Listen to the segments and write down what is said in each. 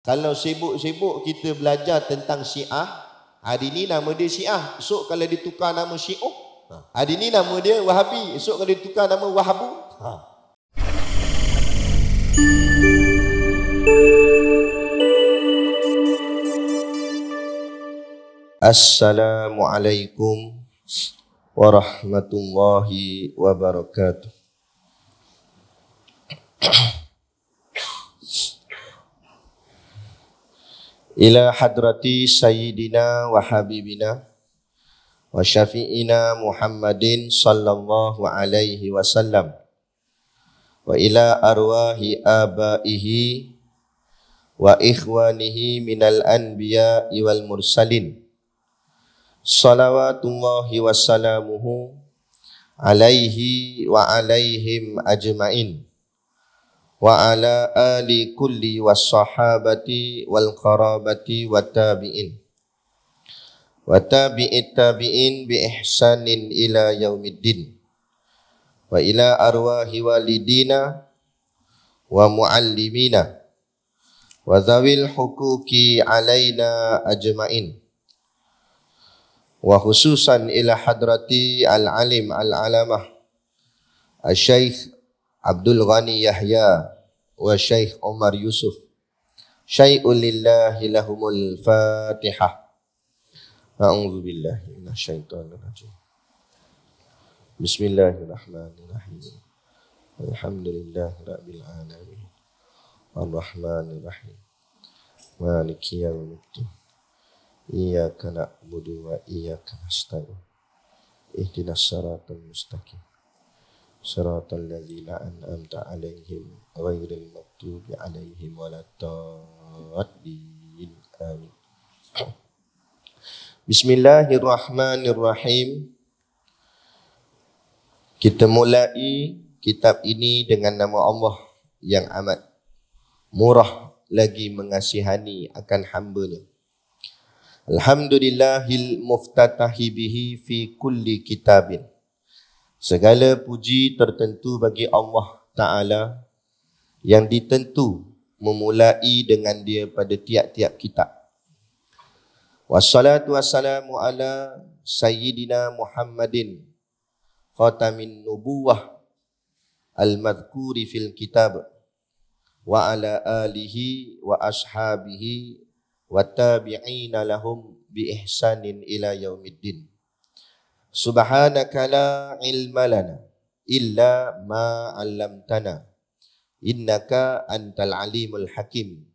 Kalau sibuk-sibuk kita belajar tentang syiah Hari ini nama dia syiah Esok kalau dia tukar nama syiuh ha, Hari ini nama dia wahabi Esok kalau dia tukar nama wahabu ha. Assalamualaikum warahmatullahi wabarakatuh إلى حضرة سيدنا وحبيبنا وشفيئنا محمد صلى الله عليه وسلم وإلى أرواح آبائه وإخوانه من الأنبياء والمرسلين صلوات الله وسلامه عليه وعليهم أجمعين وعلى آل كل والصحابة والقرابة والتابعين وتابع التابعين بإحسان إلى يوم الدين وإلى أرواح والدينا ومعلمينا وذوي الحقوق علينا أجمعين وخصوصا إلى حضرة العلم العلامة الشيخ Abdul Ghani Yahya wa Syekh Omar Yusuf. Syai'un lillahi lahumul fatihah. A'udzu billahi minasyaitonir rajim. Bismillahirrahmanirrahim. Alhamdulillahi rabbil alamin. Arrahmanir rahim. Maliki yaumiddin. Iyyaka na'budu wa iyyaka nasta'in. Ihdinas siratal mustaqim. صراط الذين أنعمت عليهم غير المغضوب عليهم ولا الضالين آمين بسم Kita mulai kitab ini dengan nama Allah yang amat murah lagi mengasihani akan hamba-Nya. Alhamdulillahil muftatahi bihi fi kulli kitabin. Segala puji tertentu bagi Allah Ta'ala yang ditentu memulai dengan dia pada tiap-tiap kitab. Wassalatu wassalamu ala Sayyidina Muhammadin Khatamin Nubuwah Al-Madhkuri fil kitab Wa ala alihi wa ashabihi Wa tabi'ina lahum bi ihsanin ila yaumiddin Subhanaka la ilma lana illa ma 'allamtana innaka antal alimul hakim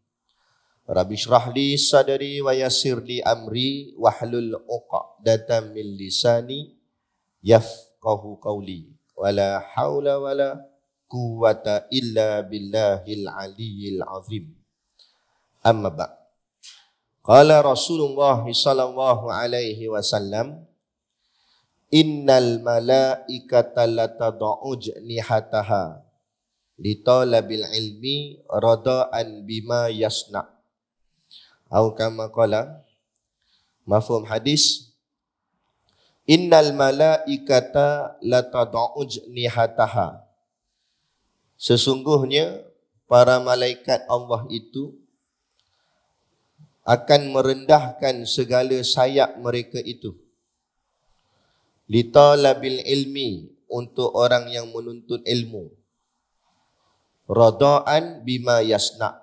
Rabbi shrah li sadri wa yassir li amri wahlul 'uqdatam min lisani yafqahu qawli wala haula wala quwwata illa billahil aliyyil azim amma ba qala rasulullah sallallahu alaihi wasallam innal malaikata latad'u jnihataha li talabil ilmi radaan bima yasna au kama qala mafhum hadis innal malaikata latad'u jnihataha sesungguhnya para malaikat Allah itu akan merendahkan segala sayap mereka itu labil ilmi untuk orang yang menuntut ilmu radaan bima yasna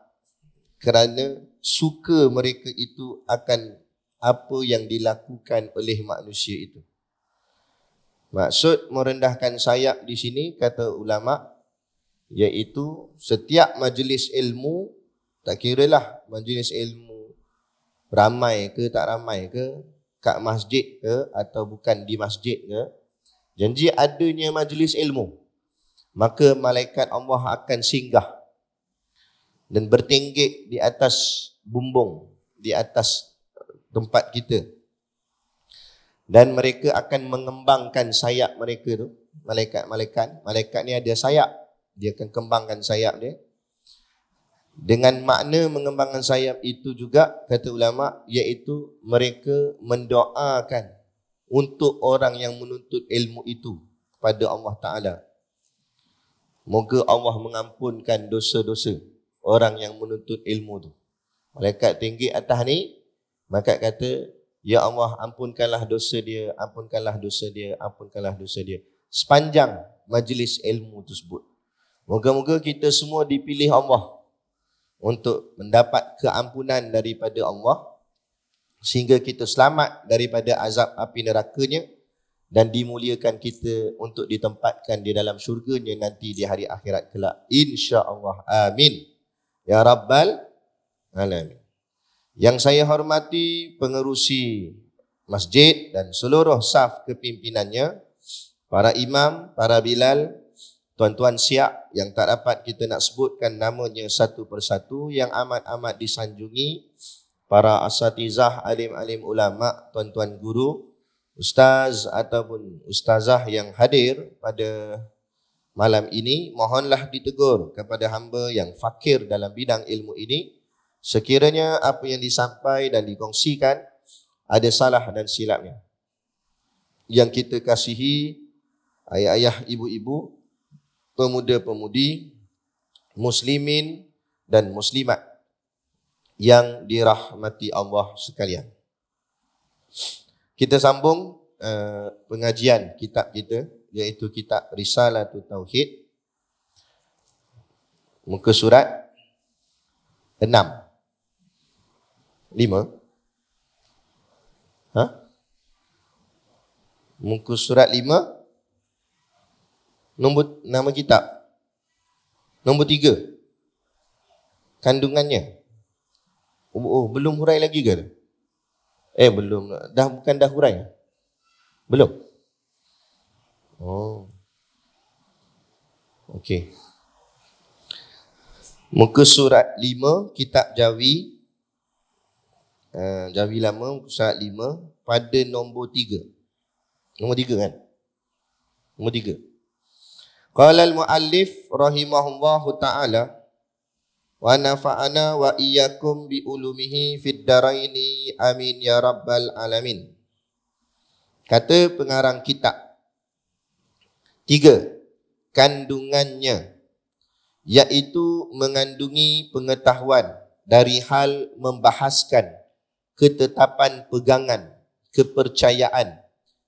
kerana suka mereka itu akan apa yang dilakukan oleh manusia itu maksud merendahkan sayap di sini kata ulama iaitu setiap majlis ilmu tak kira lah majlis ilmu ramai ke tak ramai ke kat masjid ke atau bukan di masjid ke janji adanya majlis ilmu maka malaikat Allah akan singgah dan bertinggik di atas bumbung di atas tempat kita dan mereka akan mengembangkan sayap mereka tu malaikat-malaikat malaikat ni ada sayap dia akan kembangkan sayap dia dengan makna mengembangkan sayap itu juga kata ulama iaitu mereka mendoakan untuk orang yang menuntut ilmu itu kepada Allah Taala. Moga Allah mengampunkan dosa-dosa orang yang menuntut ilmu tu. Malaikat tinggi atas ni malaikat kata ya Allah ampunkanlah dosa dia, ampunkanlah dosa dia, ampunkanlah dosa dia sepanjang majlis ilmu tersebut. Moga-moga kita semua dipilih Allah untuk mendapat keampunan daripada Allah sehingga kita selamat daripada azab api nerakanya dan dimuliakan kita untuk ditempatkan di dalam syurganya nanti di hari akhirat kelak insya-Allah amin ya rabbal alamin yang saya hormati pengerusi masjid dan seluruh saf kepimpinannya para imam para bilal Tuan-tuan siap yang tak dapat kita nak sebutkan namanya satu persatu yang amat-amat disanjungi para asatizah alim-alim ulama, tuan-tuan guru, ustaz ataupun ustazah yang hadir pada malam ini mohonlah ditegur kepada hamba yang fakir dalam bidang ilmu ini sekiranya apa yang disampai dan dikongsikan ada salah dan silapnya. Yang kita kasihi ayah-ayah, ibu-ibu, pemuda-pemudi muslimin dan muslimat yang dirahmati Allah sekalian. Kita sambung uh, pengajian kitab kita iaitu kitab Risalah Tauhid muka surat 6 5 ha? muka surat Nombor nama kitab. Nombor tiga. Kandungannya. Oh, oh belum hurai lagi ke? Eh belum. Dah bukan dah hurai. Belum. Oh. Okey. Muka surat 5 kitab Jawi. Uh, Jawi lama muka surat 5 pada nombor 3. Nombor 3 kan? Nombor 3. Qala al-muallif rahimahullahu taala wa nafa'ana wa iyyakum bi ulumihi fid daraini amin ya rabbal alamin. Kata pengarang kitab. Tiga, kandungannya iaitu mengandungi pengetahuan dari hal membahaskan ketetapan pegangan kepercayaan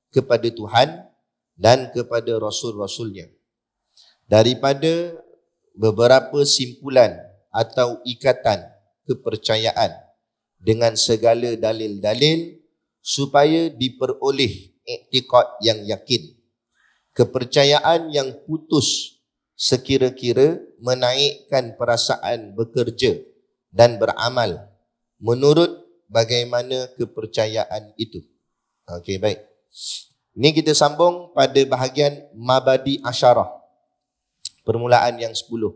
kepada Tuhan dan kepada rasul-rasulnya daripada beberapa simpulan atau ikatan kepercayaan dengan segala dalil-dalil supaya diperoleh iktikad yang yakin. Kepercayaan yang putus sekira-kira menaikkan perasaan bekerja dan beramal menurut bagaimana kepercayaan itu. Okey, baik. Ini kita sambung pada bahagian Mabadi Asyarah permulaan yang sepuluh.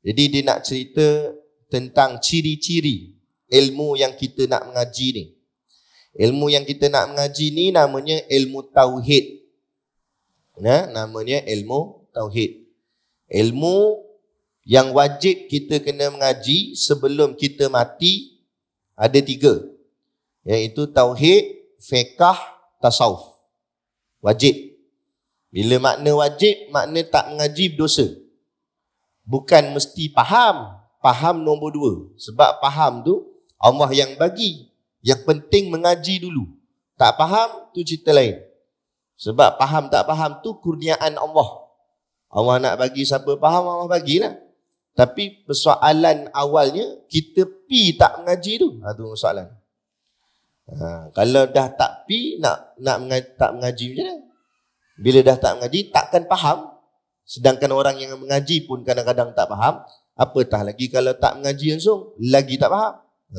Jadi dia nak cerita tentang ciri-ciri ilmu yang kita nak mengaji ni. Ilmu yang kita nak mengaji ni namanya ilmu tauhid. Ya, namanya ilmu tauhid. Ilmu yang wajib kita kena mengaji sebelum kita mati ada tiga iaitu tauhid, fiqh, tasawuf. Wajib. Bila makna wajib, makna tak mengaji dosa bukan mesti faham. Faham nombor dua. Sebab faham tu Allah yang bagi. Yang penting mengaji dulu. Tak faham tu cerita lain. Sebab faham tak faham tu kurniaan Allah. Allah nak bagi siapa faham Allah bagilah. Tapi persoalan awalnya kita pi tak mengaji tu. Ha, tu persoalan. Ha, kalau dah tak pi nak nak mengaji, tak mengaji macam mana? Bila dah tak mengaji takkan faham Sedangkan orang yang mengaji pun kadang-kadang tak faham. Apatah lagi kalau tak mengaji langsung, lagi tak faham. Ha,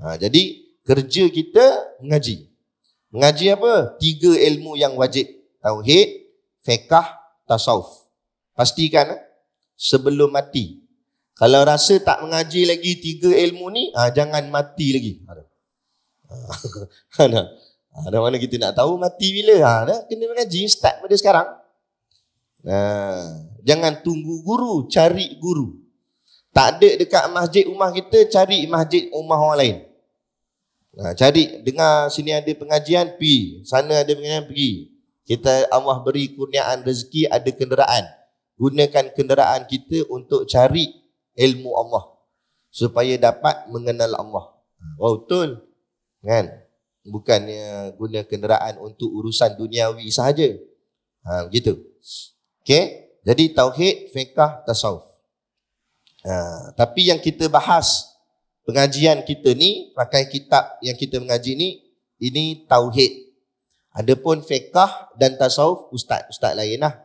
ha, jadi, kerja kita mengaji. Mengaji apa? Tiga ilmu yang wajib. Tauhid, fiqah, tasawuf. Pastikan eh? sebelum mati. Kalau rasa tak mengaji lagi tiga ilmu ni, ha, jangan mati lagi. ada. Ha, ha, mana kita nak tahu mati bila? Ha, dah, kena mengaji, start pada sekarang. Nah, jangan tunggu guru, cari guru. Tak ada dekat masjid rumah kita, cari masjid rumah orang lain. Nah, cari, dengar sini ada pengajian, pi. Sana ada pengajian, pergi. Kita Allah beri kurniaan rezeki ada kenderaan. Gunakan kenderaan kita untuk cari ilmu Allah. Supaya dapat mengenal Allah. Wah betul. Kan? Bukannya guna kenderaan untuk urusan duniawi sahaja. Ha, begitu. Begitu. Okay. Jadi tauhid, fiqah, tasawuf. Ha, tapi yang kita bahas pengajian kita ni, pakai kitab yang kita mengaji ni, ini tauhid. Adapun fiqah dan tasawuf ustaz-ustaz lain lah.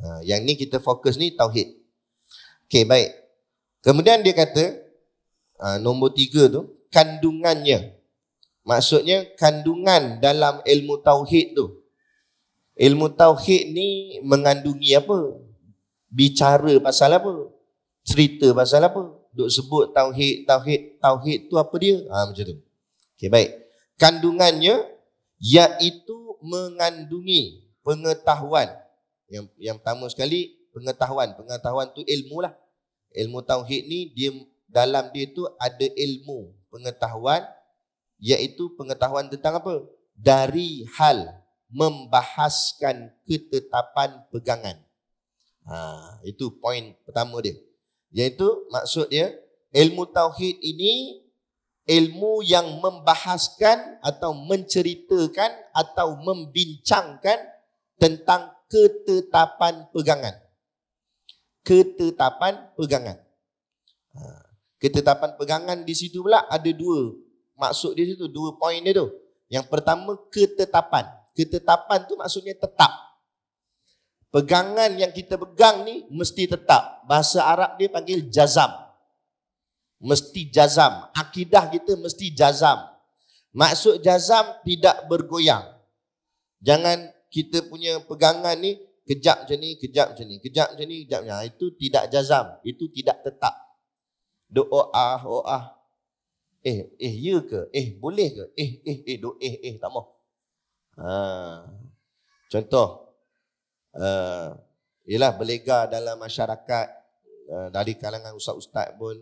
Ha, yang ni kita fokus ni tauhid. Okay, baik. Kemudian dia kata, ha, nombor tiga tu, kandungannya. Maksudnya kandungan dalam ilmu tauhid tu. Ilmu tauhid ni mengandungi apa? Bicara pasal apa? Cerita pasal apa? Duk sebut tauhid, tauhid, tauhid tu apa dia? Ha macam tu. Okey baik. Kandungannya iaitu mengandungi pengetahuan. Yang yang pertama sekali pengetahuan. Pengetahuan tu ilmu lah. Ilmu tauhid ni dia dalam dia tu ada ilmu pengetahuan iaitu pengetahuan tentang apa? Dari hal membahaskan ketetapan pegangan. Ha, itu poin pertama dia. Iaitu maksud dia ilmu tauhid ini ilmu yang membahaskan atau menceritakan atau membincangkan tentang ketetapan pegangan. Ketetapan pegangan. Ha, ketetapan pegangan di situ pula ada dua maksud dia situ, dua poin dia tu. Yang pertama ketetapan Ketetapan tu maksudnya tetap. Pegangan yang kita pegang ni mesti tetap. Bahasa Arab dia panggil jazam. Mesti jazam. Akidah kita mesti jazam. Maksud jazam tidak bergoyang. Jangan kita punya pegangan ni kejap macam ni, kejap macam ni, kejap macam ni, kejap macam ni. Ha, itu tidak jazam. Itu tidak tetap. Doa, oh, ah, oh ah. Eh, eh, ya ke? Eh, boleh ke? Eh, eh, eh, do, eh, eh, tak mahu. Ha. Contoh, uh, ialah belega dalam masyarakat uh, dari kalangan ustaz-ustaz pun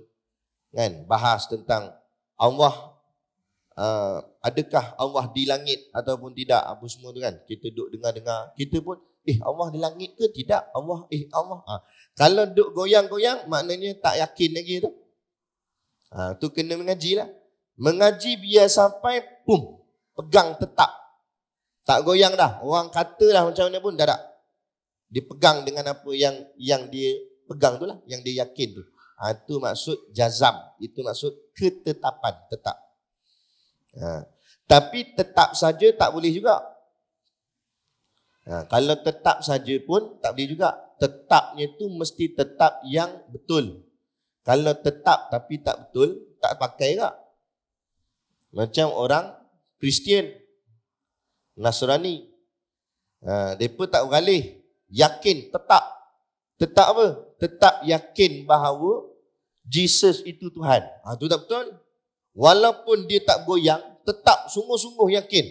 kan bahas tentang Allah uh, adakah Allah di langit ataupun tidak apa semua tu kan kita duduk dengar-dengar kita pun eh Allah di langit ke tidak Allah eh Allah ha. kalau duk goyang-goyang maknanya tak yakin lagi tu ha, tu kena mengaji lah mengaji biar sampai pum pegang tetap tak goyang dah. Orang kata dah macam mana pun dah tak. Dipegang dengan apa yang yang dia pegang tu lah. Yang dia yakin tu. Ha, itu maksud jazam. Itu maksud ketetapan. Tetap. Ha. Tapi tetap saja tak boleh juga. Ha, kalau tetap saja pun tak boleh juga. Tetapnya tu mesti tetap yang betul. Kalau tetap tapi tak betul, tak pakai juga. Macam orang Kristian. Nasrani. Ha, mereka tak beralih. Yakin, tetap. Tetap apa? Tetap yakin bahawa Jesus itu Tuhan. Ha, itu tak betul. Walaupun dia tak goyang, tetap sungguh-sungguh yakin.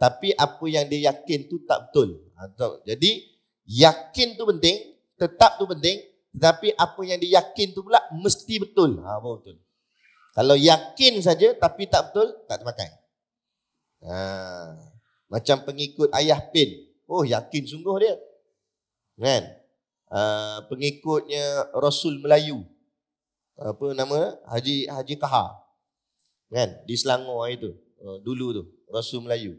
Tapi apa yang dia yakin tu tak betul. Ha, tak. Jadi, yakin tu penting, tetap tu penting. Tetapi apa yang dia yakin tu pula mesti betul. Ha, betul. Kalau yakin saja tapi tak betul, tak terpakai. Ha. Macam pengikut ayah Pin. Oh, yakin sungguh dia. Kan? Uh, pengikutnya Rasul Melayu. Apa nama? Haji Haji Kaha. Kan? Di Selangor itu. Uh, dulu tu. Rasul Melayu.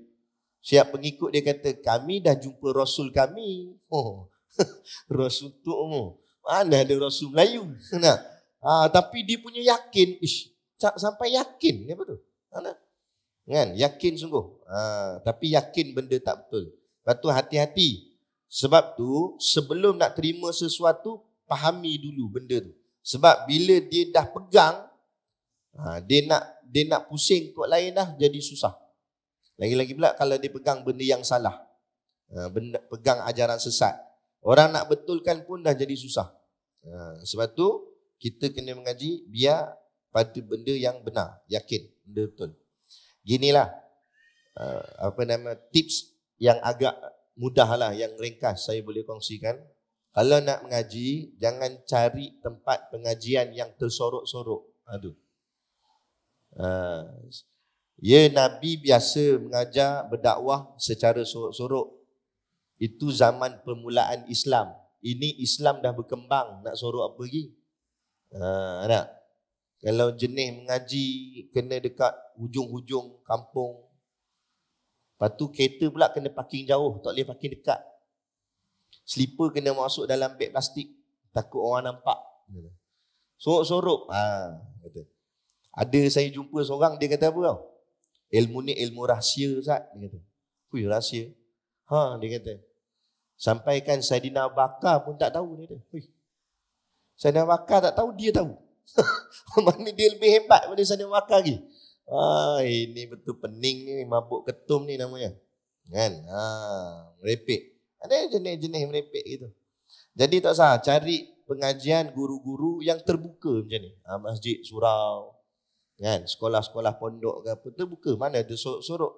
Siap pengikut dia kata, kami dah jumpa Rasul kami. Oh, Rasul tu umur. Mana ada Rasul Melayu? nah. Ha, tapi dia punya yakin. Ish, sampai yakin. Apa tu? mana? Kan? Yakin sungguh. Ha, tapi yakin benda tak betul. Lepas tu hati-hati. Sebab tu sebelum nak terima sesuatu, fahami dulu benda tu. Sebab bila dia dah pegang, ha, dia nak dia nak pusing kot lain dah jadi susah. Lagi-lagi pula kalau dia pegang benda yang salah. Ha, benda, pegang ajaran sesat. Orang nak betulkan pun dah jadi susah. Ha, sebab tu kita kena mengaji biar pada benda yang benar, yakin, benda betul ginilah uh, apa nama tips yang agak mudah lah yang ringkas saya boleh kongsikan. Kalau nak mengaji, jangan cari tempat pengajian yang tersorok-sorok. Aduh. Ha, uh, ya Nabi biasa mengajar berdakwah secara sorok-sorok. Itu zaman permulaan Islam. Ini Islam dah berkembang. Nak sorok apa lagi? Uh, nak? Kalau jenis mengaji kena dekat hujung-hujung kampung. Lepas tu kereta pula kena parking jauh, tak boleh parking dekat. Sleeper kena masuk dalam beg plastik, takut orang nampak. Sorok-sorok. Ha, Ada saya jumpa seorang, dia kata apa tau? Ilmu ni ilmu rahsia, Zat. Dia kata. Hui, rahsia. Ha, dia kata. Sampaikan Saidina Bakar pun tak tahu, dia kata. Hui. Saidina Bakar tak tahu, dia tahu. Mana dia lebih hebat daripada sana makan lagi. Ah, ini betul pening ni, mabuk ketum ni namanya. Kan? Ha, ah, merepek. Ada jenis-jenis merepek gitu. Jadi tak salah, cari pengajian guru-guru yang terbuka macam ni. Ha, masjid, surau, kan? sekolah-sekolah pondok ke apa, terbuka. Mana ada sorok-sorok.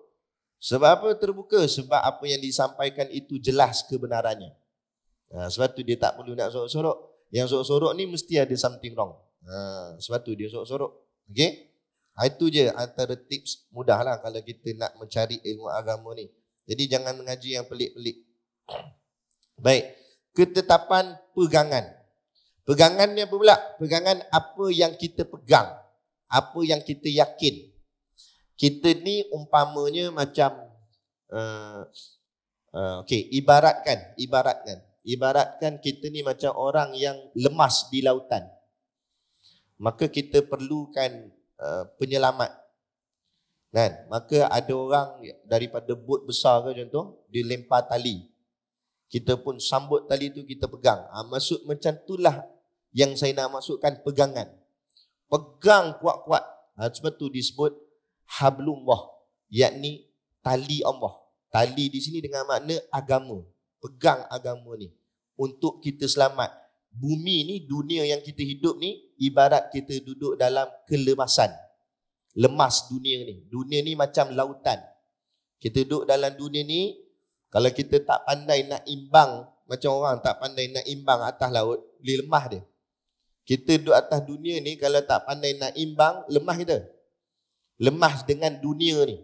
Sebab apa terbuka? Sebab apa yang disampaikan itu jelas kebenarannya. Ha, sebab tu dia tak perlu nak sorok-sorok. Yang sorok-sorok ni mesti ada something wrong. Ha, sebab tu dia sorok-sorok. Okey? Ha, itu je antara tips mudahlah kalau kita nak mencari ilmu agama ni. Jadi jangan mengaji yang pelik-pelik. Baik. Ketetapan pegangan. Pegangan ni apa pula? Pegangan apa yang kita pegang. Apa yang kita yakin. Kita ni umpamanya macam uh, eh, uh, eh, okay, ibaratkan, ibaratkan. Ibaratkan kita ni macam orang yang lemas di lautan maka kita perlukan uh, penyelamat kan maka ada orang daripada bot besar ke contoh dia lempar tali kita pun sambut tali tu kita pegang ha, maksud macam itulah yang saya nak masukkan pegangan pegang kuat-kuat ha, sebab tu disebut hablumullah yakni tali Allah tali di sini dengan makna agama pegang agama ni untuk kita selamat bumi ni dunia yang kita hidup ni ibarat kita duduk dalam kelemasan. Lemas dunia ni. Dunia ni macam lautan. Kita duduk dalam dunia ni, kalau kita tak pandai nak imbang, macam orang tak pandai nak imbang atas laut, boleh lemah dia. Kita duduk atas dunia ni, kalau tak pandai nak imbang, lemah kita. Lemah dengan dunia ni.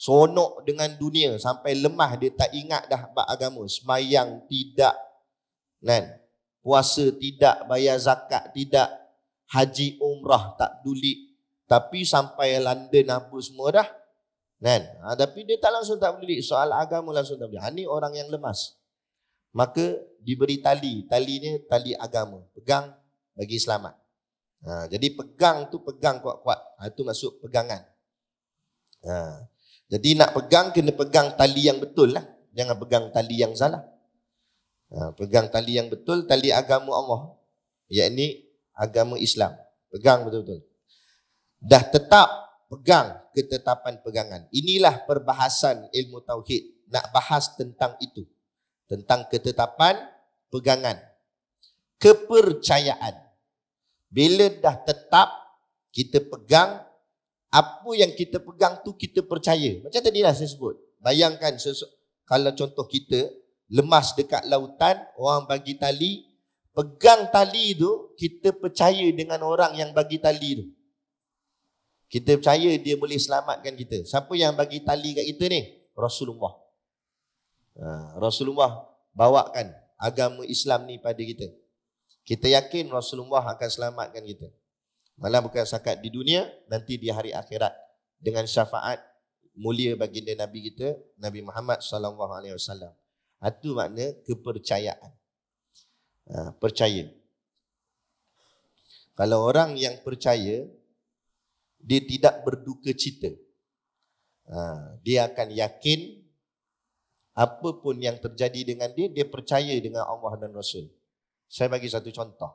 Sonok dengan dunia sampai lemah dia tak ingat dah bab agama. Semayang tidak. Kan? Puasa tidak, bayar zakat tidak, haji umrah tak duli tapi sampai London apa semua dah kan ha, tapi dia tak langsung tak duli. soal agama langsung tak peduli ha, orang yang lemas maka diberi tali talinya tali agama pegang bagi selamat ha, jadi pegang tu pegang kuat-kuat ha, itu masuk pegangan ha, jadi nak pegang kena pegang tali yang betul lah jangan pegang tali yang salah ha, pegang tali yang betul tali agama Allah yakni agama Islam. Pegang betul-betul. Dah tetap pegang ketetapan pegangan. Inilah perbahasan ilmu tauhid. Nak bahas tentang itu. Tentang ketetapan pegangan. Kepercayaan. Bila dah tetap kita pegang apa yang kita pegang tu kita percaya. Macam tadi lah saya sebut. Bayangkan kalau contoh kita lemas dekat lautan, orang bagi tali, pegang tali tu kita percaya dengan orang yang bagi tali tu kita percaya dia boleh selamatkan kita siapa yang bagi tali kat kita ni Rasulullah ha, Rasulullah bawakan agama Islam ni pada kita kita yakin Rasulullah akan selamatkan kita malah bukan sakat di dunia nanti di hari akhirat dengan syafaat mulia baginda Nabi kita Nabi Muhammad sallallahu alaihi wasallam itu makna kepercayaan ha, percaya. Kalau orang yang percaya, dia tidak berduka cita. Ha, dia akan yakin apa pun yang terjadi dengan dia, dia percaya dengan Allah dan Rasul. Saya bagi satu contoh.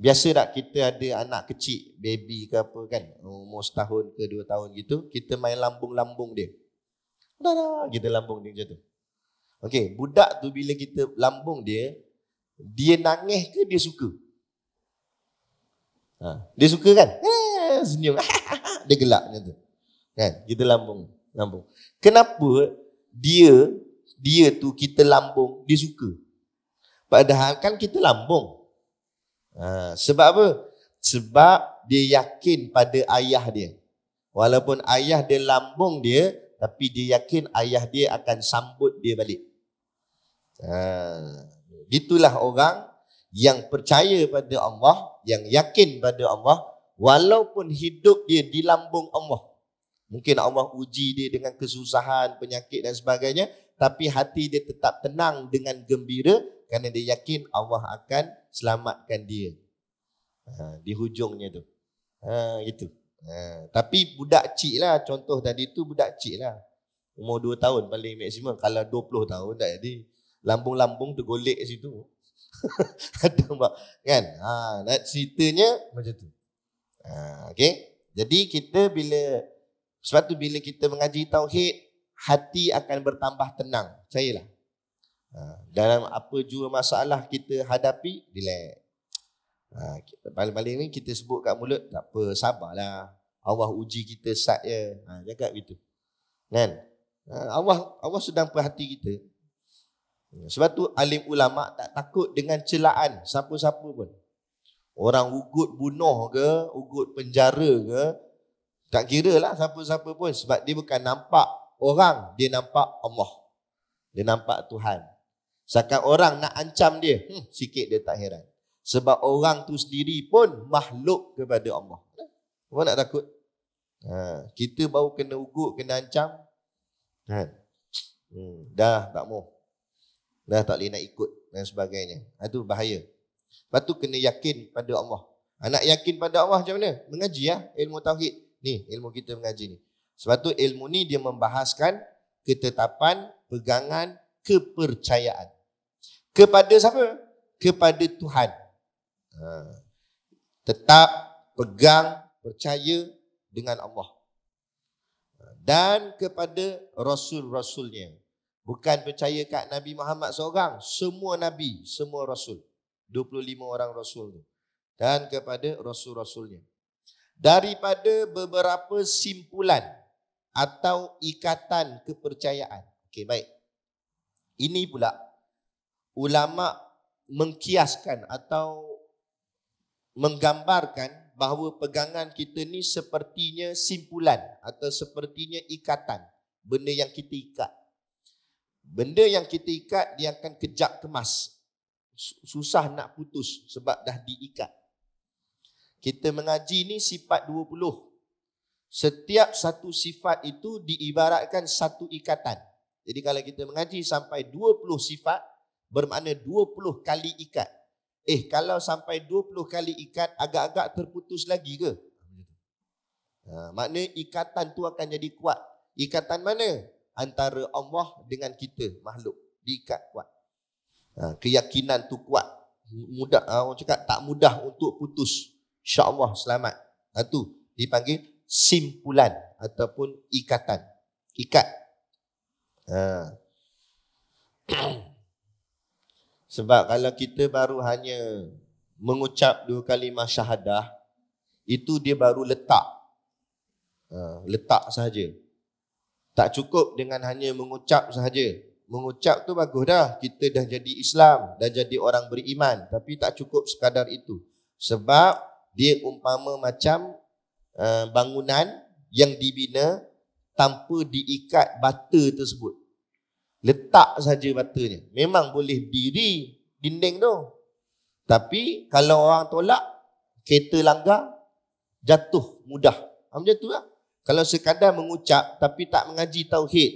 Biasa tak kita ada anak kecil, baby ke apa kan, umur setahun ke dua tahun gitu, kita main lambung-lambung dia. Dah kita lambung dia macam tu. Okey, budak tu bila kita lambung dia, dia nangis ke dia suka? Ha, dia suka kan? Ha, senyum. dia gelak macam tu. Kan? Kita lambung. lambung. Kenapa dia dia tu kita lambung, dia suka? Padahal kan kita lambung. Ha, sebab apa? Sebab dia yakin pada ayah dia. Walaupun ayah dia lambung dia, tapi dia yakin ayah dia akan sambut dia balik. Ha, Itulah orang yang percaya pada Allah, yang yakin pada Allah walaupun hidup dia di lambung Allah. Mungkin Allah uji dia dengan kesusahan, penyakit dan sebagainya, tapi hati dia tetap tenang dengan gembira kerana dia yakin Allah akan selamatkan dia. Ha, di hujungnya tu. Ha, gitu. Ha, tapi budak cik lah contoh tadi tu budak cik lah. Umur 2 tahun paling maksimum. Kalau 20 tahun tak jadi lambung-lambung tu golek kat situ. Ada mak kan? Ha, nak ceritanya macam tu. Ha, okay. Jadi kita bila sebab tu bila kita mengaji tauhid, hati akan bertambah tenang. Percayalah. Ha, dalam apa jua masalah kita hadapi, bila Ha, balik paling ni kita sebut kat mulut, tak apa, sabarlah. Allah uji kita sat ya, Ha, cakap gitu. Kan? Ha, Allah Allah sedang perhati kita. Sebab tu alim ulama tak takut dengan celaan siapa-siapa pun. Orang ugut bunuh ke, ugut penjara ke, tak kira lah siapa-siapa pun. Sebab dia bukan nampak orang, dia nampak Allah. Dia nampak Tuhan. Sekarang orang nak ancam dia, hmm, sikit dia tak heran. Sebab orang tu sendiri pun makhluk kepada Allah. Apa nak takut? Ha, kita baru kena ugut, kena ancam. Kan? Hmm, dah, tak mau dah tak boleh nak ikut dan sebagainya. Itu ha, bahaya. Lepas tu kena yakin pada Allah. Ha, nak yakin pada Allah macam mana? Mengaji ya, ilmu tauhid. Ni ilmu kita mengaji ni. Sebab tu ilmu ni dia membahaskan ketetapan, pegangan, kepercayaan. Kepada siapa? Kepada Tuhan. Ha. Tetap pegang, percaya dengan Allah. Ha, dan kepada Rasul-Rasulnya. Bukan percaya kat Nabi Muhammad seorang. Semua Nabi, semua Rasul. 25 orang Rasul tu. Dan kepada Rasul-Rasulnya. Daripada beberapa simpulan atau ikatan kepercayaan. Okey, baik. Ini pula ulama mengkiaskan atau menggambarkan bahawa pegangan kita ni sepertinya simpulan atau sepertinya ikatan benda yang kita ikat Benda yang kita ikat dia akan kejap kemas. Susah nak putus sebab dah diikat. Kita mengaji ni sifat 20. Setiap satu sifat itu diibaratkan satu ikatan. Jadi kalau kita mengaji sampai 20 sifat bermakna 20 kali ikat. Eh kalau sampai 20 kali ikat agak-agak terputus lagi ke? Ha, makna ikatan tu akan jadi kuat. Ikatan mana? antara Allah dengan kita makhluk diikat kuat. Ha, keyakinan tu kuat. Mudah ha, orang cakap tak mudah untuk putus. Insya-Allah selamat. Ha, tu dipanggil simpulan ataupun ikatan. Ikat. Ha. Sebab kalau kita baru hanya mengucap dua kalimah syahadah itu dia baru letak. Ha, letak saja tak cukup dengan hanya mengucap sahaja. Mengucap tu bagus dah. Kita dah jadi Islam. Dah jadi orang beriman. Tapi tak cukup sekadar itu. Sebab dia umpama macam uh, bangunan yang dibina tanpa diikat bata tersebut. Letak saja batanya. Memang boleh diri dinding tu. Tapi kalau orang tolak, kereta langgar, jatuh mudah. Macam tu lah. Kalau sekadar mengucap tapi tak mengaji tauhid,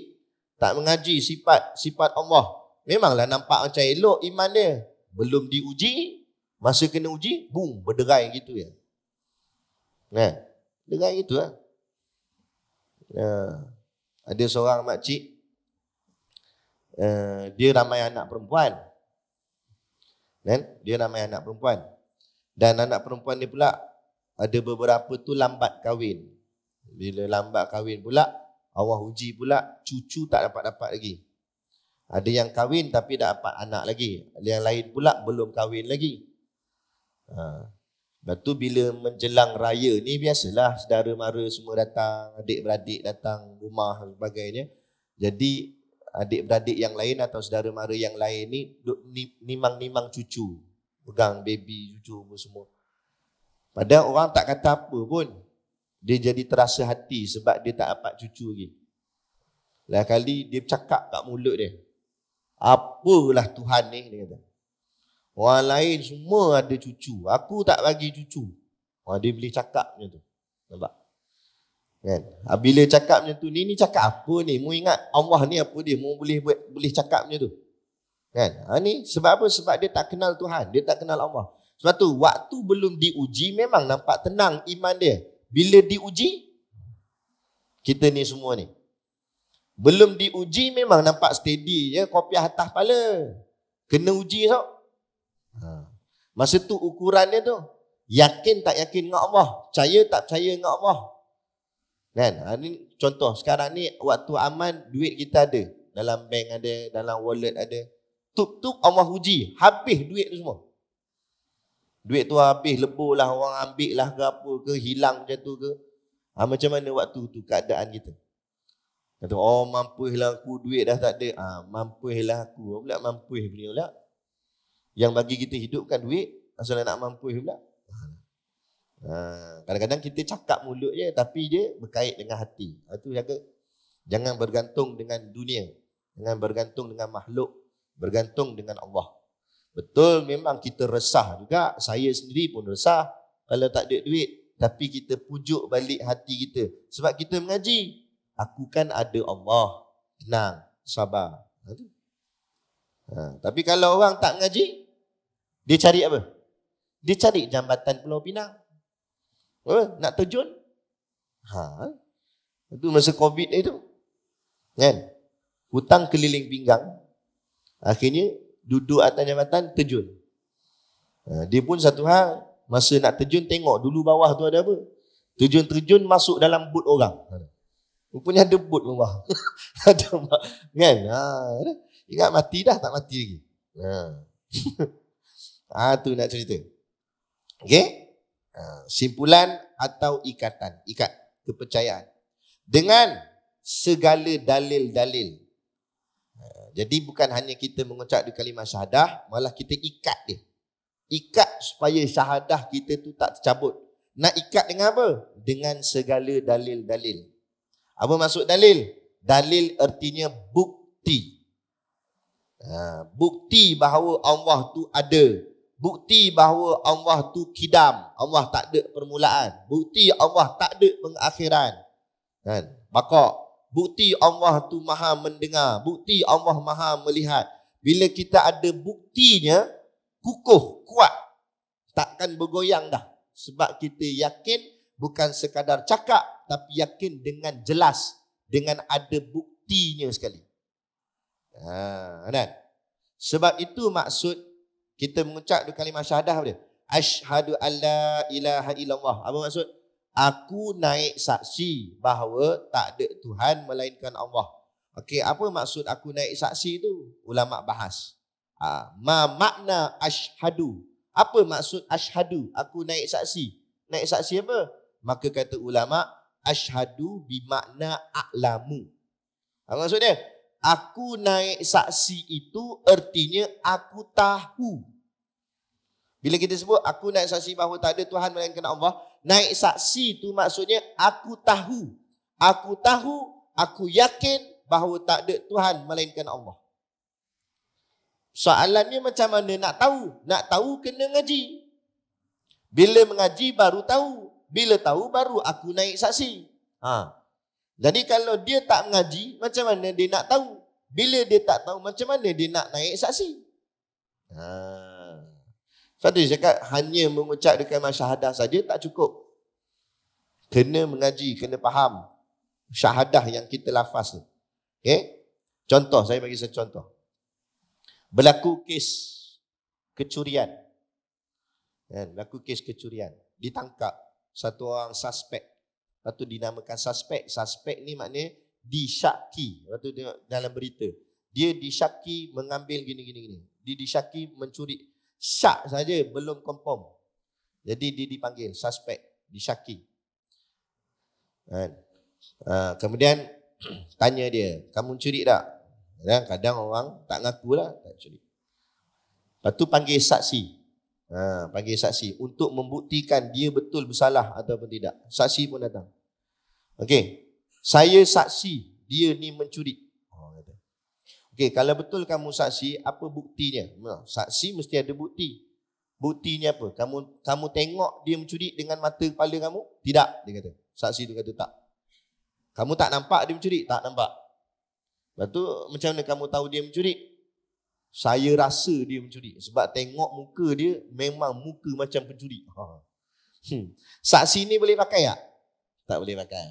tak mengaji sifat sifat Allah, memanglah nampak macam elok iman dia. Belum diuji, masa kena uji, boom, berderai gitu ya. Nah, dengar itu lah. Nah, ada seorang makcik Uh, dia ramai anak perempuan Dan dia ramai anak perempuan Dan anak perempuan ni pula Ada beberapa tu lambat kahwin bila lambat kahwin pula, Allah uji pula cucu tak dapat-dapat lagi. Ada yang kahwin tapi tak dapat anak lagi. Ada yang lain pula belum kahwin lagi. Ha. Lepas tu bila menjelang raya ni biasalah saudara mara semua datang, adik-beradik datang rumah dan sebagainya. Jadi adik-beradik yang lain atau saudara mara yang lain ni nimang-nimang cucu. Pegang baby cucu semua. Padahal orang tak kata apa pun. Dia jadi terasa hati sebab dia tak dapat cucu lagi. Lain kali dia cakap kat mulut dia. Apalah Tuhan ni dia kata. Orang lain semua ada cucu. Aku tak bagi cucu. Orang dia boleh cakap macam tu. Nampak? Kan? Ah, bila cakap macam tu, ni ni cakap apa ni? Mu ingat Allah ni apa dia? Mu boleh boleh cakap macam tu. Kan? Ha, ni sebab apa? Sebab dia tak kenal Tuhan. Dia tak kenal Allah. Sebab tu, waktu belum diuji memang nampak tenang iman dia. Bila diuji Kita ni semua ni Belum diuji memang nampak steady je kopi atas pala Kena uji tau so. ha. Masa tu ukurannya tu Yakin tak yakin dengan Allah Percaya tak percaya dengan Allah Kan? Ha, ni, contoh sekarang ni Waktu aman duit kita ada Dalam bank ada, dalam wallet ada Tup-tup Allah uji Habis duit tu semua Duit tu habis lebur lah orang ambil lah ke apa ke hilang macam tu ke. Ha, macam mana waktu tu keadaan kita? Kata oh mampu hilang aku duit dah tak ada. Ha, hilang aku. Apa pula mampus punya pula? Yang bagi kita hidup kan duit. Asal nak mampus pula. Ha, kadang-kadang kita cakap mulut je tapi dia berkait dengan hati. Ha, tu jaga. Jangan bergantung dengan dunia. Jangan bergantung dengan makhluk. Bergantung dengan Allah. Betul memang kita resah juga. Saya sendiri pun resah kalau tak ada duit. Tapi kita pujuk balik hati kita. Sebab kita mengaji. Aku kan ada Allah. Tenang. Sabar. Ha, ha tapi kalau orang tak mengaji, dia cari apa? Dia cari jambatan Pulau Pinang. Apa? Nak terjun? Ha. Itu masa COVID itu. Kan? Hutang keliling pinggang. Akhirnya duduk atas jambatan terjun. Ha, dia pun satu hal masa nak terjun tengok dulu bawah tu ada apa. Terjun-terjun masuk dalam but orang. Rupanya ada but bawah. ada kan? Ha, ingat mati dah tak mati lagi. Ha. ha, tu nak cerita. Okey? Ha, simpulan atau ikatan, ikat kepercayaan dengan segala dalil-dalil Eh, jadi bukan hanya kita mengucap di kalimah syahadah, malah kita ikat dia. Ikat supaya syahadah kita tu tak tercabut. Nak ikat dengan apa? Dengan segala dalil-dalil. Apa maksud dalil? Dalil artinya bukti. Ha, bukti bahawa Allah tu ada. Bukti bahawa Allah tu kidam. Allah tak ada permulaan. Bukti Allah tak ada pengakhiran. Kan? Bakok. Bukti Allah tu maha mendengar. Bukti Allah maha melihat. Bila kita ada buktinya, kukuh, kuat. Takkan bergoyang dah. Sebab kita yakin bukan sekadar cakap, tapi yakin dengan jelas. Dengan ada buktinya sekali. Ha, kan? Sebab itu maksud kita mengucap kalimah syahadah apa dia? Ashadu an la ilaha illallah. Apa maksud? maksud? aku naik saksi bahawa tak ada Tuhan melainkan Allah. Okey, apa maksud aku naik saksi tu? Ulama bahas. Ha, ma makna ashadu? Apa maksud ashadu? Aku naik saksi. Naik saksi apa? Maka kata ulama, ashadu bimakna aklamu. Ha, maksudnya, aku naik saksi itu ertinya aku tahu. Bila kita sebut aku naik saksi bahawa tak ada Tuhan melainkan Allah, Naik saksi itu maksudnya aku tahu. Aku tahu, aku yakin bahawa tak ada Tuhan melainkan Allah. Soalannya macam mana nak tahu? Nak tahu kena ngaji. Bila mengaji baru tahu. Bila tahu baru aku naik saksi. Ha. Jadi kalau dia tak mengaji, macam mana dia nak tahu? Bila dia tak tahu, macam mana dia nak naik saksi? Haa. Satu dia cakap hanya mengucap dekat masyhadah saja tak cukup. Kena mengaji, kena faham syahadah yang kita lafaz tu. Okay? Contoh, saya bagi satu contoh. Berlaku kes kecurian. Kan? Berlaku kes kecurian. Ditangkap satu orang suspek. Lepas tu dinamakan suspek. Suspek ni maknanya disyaki. Lepas tu dalam berita. Dia disyaki mengambil gini-gini. Dia disyaki mencuri syak saja belum confirm. Jadi dia dipanggil suspek, disyaki. Kan? Ha, kemudian tanya dia, kamu curi tak? Dan ya, kadang orang tak ngaku lah, tak curi. Lepas tu panggil saksi. Ha, panggil saksi untuk membuktikan dia betul bersalah ataupun tidak. Saksi pun datang. Okey. Saya saksi dia ni mencuri. Okey, kalau betul kamu saksi, apa buktinya? Ha, saksi mesti ada bukti. Buktinya apa? Kamu kamu tengok dia mencuri dengan mata kepala kamu? Tidak, dia kata. Saksi tu kata tak. Kamu tak nampak dia mencuri? Tak nampak. Lepas tu macam mana kamu tahu dia mencuri? Saya rasa dia mencuri sebab tengok muka dia memang muka macam pencuri. Ha. Hmm. Saksi ni boleh pakai tak? Tak boleh pakai.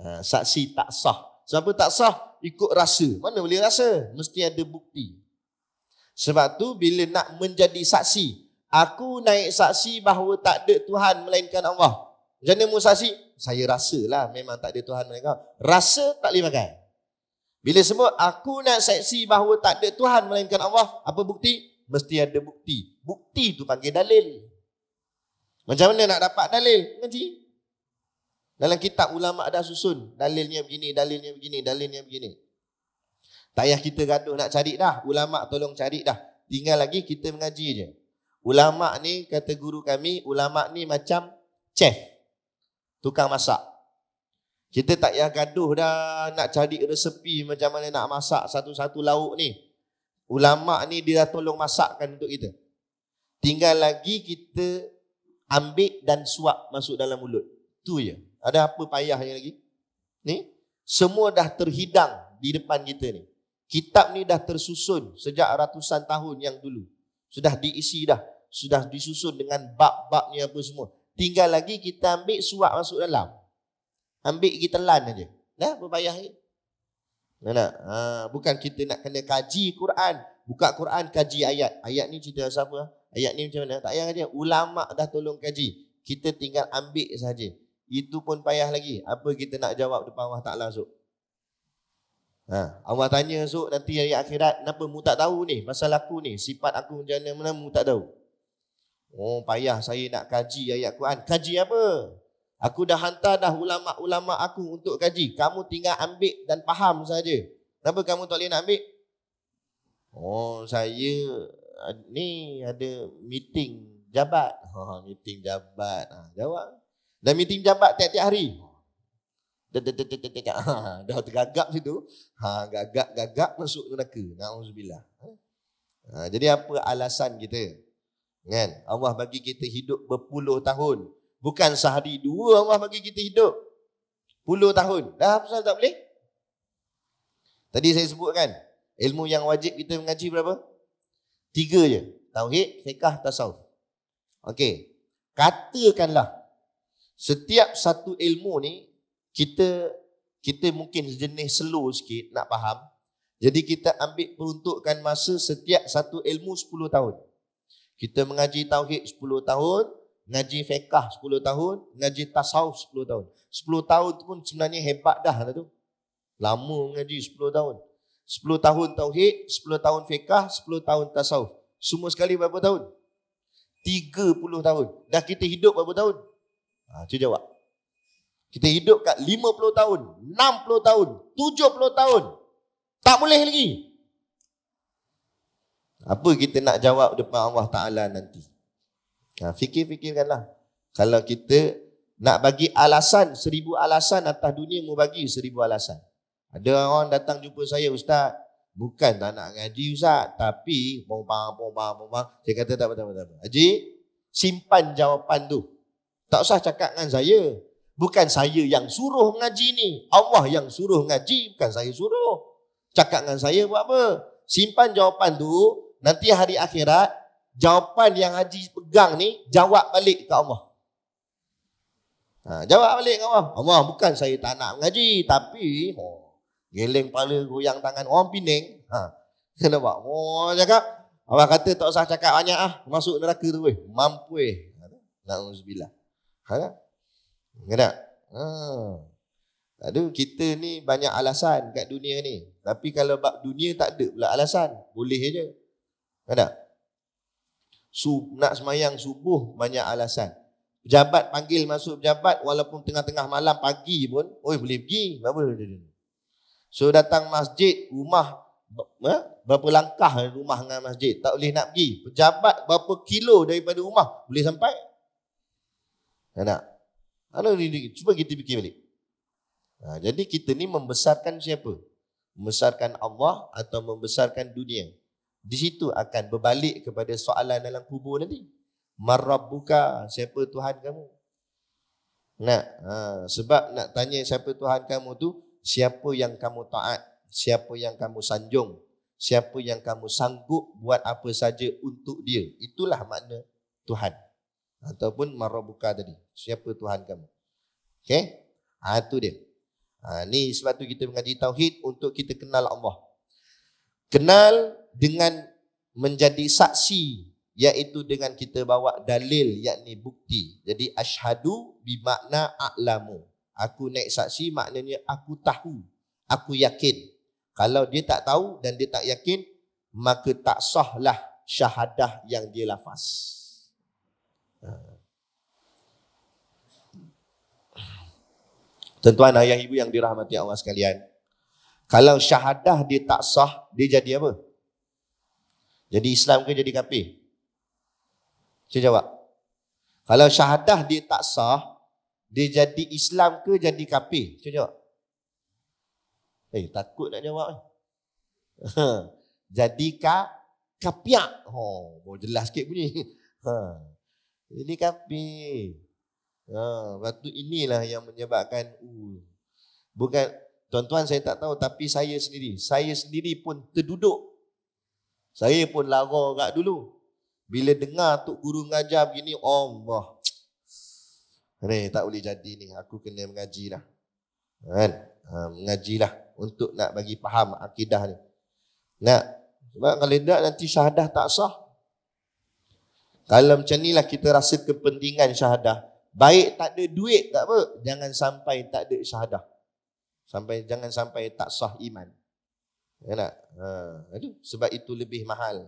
Ha, saksi tak sah Siapa tak sah, ikut rasa. Mana boleh rasa? Mesti ada bukti. Sebab tu bila nak menjadi saksi, aku naik saksi bahawa tak ada Tuhan melainkan Allah. Macam mana mu saksi? Saya rasa lah memang tak ada Tuhan melainkan Allah. Rasa tak boleh pakai. Bila sebut aku nak saksi bahawa tak ada Tuhan melainkan Allah, apa bukti? Mesti ada bukti. Bukti tu panggil dalil. Macam mana nak dapat dalil? Nanti. Dalam kitab ulama dah susun dalilnya begini, dalilnya begini, dalilnya begini. Tak payah kita gaduh nak cari dah. Ulama tolong cari dah. Tinggal lagi kita mengaji je. Ulama ni kata guru kami, ulama ni macam chef. Tukang masak. Kita tak payah gaduh dah nak cari resepi macam mana nak masak satu-satu lauk ni. Ulama ni dia dah tolong masakkan untuk kita. Tinggal lagi kita ambil dan suap masuk dalam mulut. Tu je. Ya. Ada apa payahnya lagi? Ni, semua dah terhidang di depan kita ni. Kitab ni dah tersusun sejak ratusan tahun yang dulu. Sudah diisi dah. Sudah disusun dengan bab-babnya apa semua. Tinggal lagi kita ambil suap masuk dalam. Ambil kita telan aja. Dah berbayar ni. Nah, ha, bukan kita nak kena kaji Quran. Buka Quran, kaji ayat. Ayat ni cerita siapa? Ayat ni macam mana? Tak payah kaji. Ulama dah tolong kaji. Kita tinggal ambil saja. Itu pun payah lagi. Apa kita nak jawab depan Allah Ta'ala esok? Ha. Allah tanya esok nanti hari akhirat, kenapa mu tak tahu ni? Masalah aku ni, sifat aku macam mana, mana mu tak tahu? Oh, payah saya nak kaji ayat Quran. Kaji apa? Aku dah hantar dah ulama-ulama aku untuk kaji. Kamu tinggal ambil dan faham saja. Kenapa kamu tak boleh nak ambil? Oh, saya ni ada meeting jabat. Ha, meeting jabat. Ha, jawab. Dan meeting jabat tiap-tiap hari. Dah tergagap situ. Ha, gagap-gagap masuk neraka. Na'udzubillah. Ha, jadi apa alasan kita? Kan? Allah bagi kita hidup berpuluh tahun. Bukan sehari dua Allah bagi kita hidup. Puluh tahun. Dah apa tak boleh? Tadi saya sebut kan, ilmu yang wajib kita mengaji berapa? Tiga je. Tauhid, fiqah, tasawuf. Okey. Katakanlah setiap satu ilmu ni kita kita mungkin jenis slow sikit nak faham. Jadi kita ambil peruntukkan masa setiap satu ilmu 10 tahun. Kita mengaji tauhid 10 tahun, ngaji fiqh 10 tahun, ngaji tasawuf 10 tahun. 10 tahun tu pun sebenarnya hebat dah lah tu. Lama mengaji 10 tahun. 10 tahun tauhid, 10 tahun fiqh, 10 tahun tasawuf. Semua sekali berapa tahun? 30 tahun. Dah kita hidup berapa tahun? Ha, tu jawab. Kita hidup kat 50 tahun, 60 tahun, 70 tahun. Tak boleh lagi. Apa kita nak jawab depan Allah Ta'ala nanti? Ha, fikir-fikirkanlah. Kalau kita nak bagi alasan, seribu alasan atas dunia, mau bagi seribu alasan. Ada orang datang jumpa saya, Ustaz. Bukan tak nak ngaji Ustaz. Tapi, bong bong bong bong bong. Saya kata tak apa-apa. Haji, simpan jawapan tu. Tak usah cakap dengan saya. Bukan saya yang suruh ngaji ni. Allah yang suruh ngaji, bukan saya suruh. Cakap dengan saya buat apa? Simpan jawapan tu, nanti hari akhirat, jawapan yang haji pegang ni, jawab balik ke Allah. Ha, jawab balik ke Allah. Allah, bukan saya tak nak ngaji, tapi oh, geleng kepala goyang tangan orang pining. Ha, kena buat. Oh, cakap. Allah kata tak usah cakap banyak ah. Masuk neraka tu weh. Mampu weh. Ha, Nauzubillah. Halal. Ingat tak? Ha. Tak Kita ni banyak alasan kat dunia ni. Tapi kalau bab dunia tak ada pula alasan. Boleh je. Ingat kan tak? nak semayang subuh banyak alasan. Pejabat panggil masuk pejabat walaupun tengah-tengah malam pagi pun. Oi boleh pergi. Berapa dia? So datang masjid, rumah eh, berapa langkah rumah dengan masjid tak boleh nak pergi pejabat berapa kilo daripada rumah boleh sampai nak? Ya Kalau cuba kita fikir balik. Ha, jadi kita ni membesarkan siapa? Membesarkan Allah atau membesarkan dunia. Di situ akan berbalik kepada soalan dalam kubur nanti. Marabbuka, siapa Tuhan kamu? Nak, ha, sebab nak tanya siapa Tuhan kamu tu, siapa yang kamu taat? Siapa yang kamu sanjung? Siapa yang kamu sanggup buat apa saja untuk dia? Itulah makna Tuhan ataupun marabuka tadi siapa tuhan kamu okey ha tu dia ha ni sebab tu kita mengaji tauhid untuk kita kenal Allah kenal dengan menjadi saksi iaitu dengan kita bawa dalil yakni bukti jadi asyhadu bimakna a'lamu aku naik saksi maknanya aku tahu aku yakin kalau dia tak tahu dan dia tak yakin maka tak sahlah syahadah yang dia lafaz. Tentuan tuan ayah ibu yang dirahmati Allah sekalian. Kalau syahadah dia tak sah, dia jadi apa? Jadi Islam ke jadi kapi? Saya jawab. Kalau syahadah dia tak sah, dia jadi Islam ke jadi kapi? Saya jawab. Eh, hey, takut nak jawab. jadi ka kapiak. Oh, mau jelas sikit bunyi. Ha. Ini kafir. Ha, waktu inilah yang menyebabkan uh. Bukan tuan-tuan saya tak tahu tapi saya sendiri, saya sendiri pun terduduk. Saya pun lara gak dulu. Bila dengar tok guru mengajar begini, Allah. Ni tak boleh jadi ni, aku kena mengajilah. Kan? Ha, mengajilah untuk nak bagi faham akidah ni. Nak sebab kalau tidak nanti syahadah tak sah. Kalau macam inilah kita rasa kepentingan syahadah. Baik tak ada duit tak apa. Jangan sampai tak ada syahadah. Sampai Jangan sampai tak sah iman. Ya tak? Ha, Sebab itu lebih mahal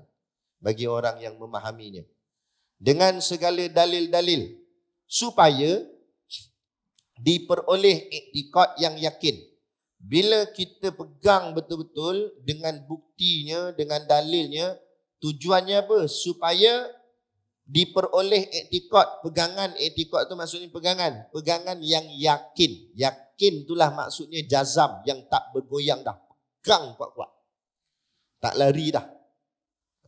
bagi orang yang memahaminya. Dengan segala dalil-dalil. Supaya diperoleh ikat yang yakin. Bila kita pegang betul-betul dengan buktinya, dengan dalilnya, tujuannya apa? Supaya diperoleh etikot pegangan etikot tu maksudnya pegangan pegangan yang yakin yakin itulah maksudnya jazam yang tak bergoyang dah pegang kuat-kuat tak lari dah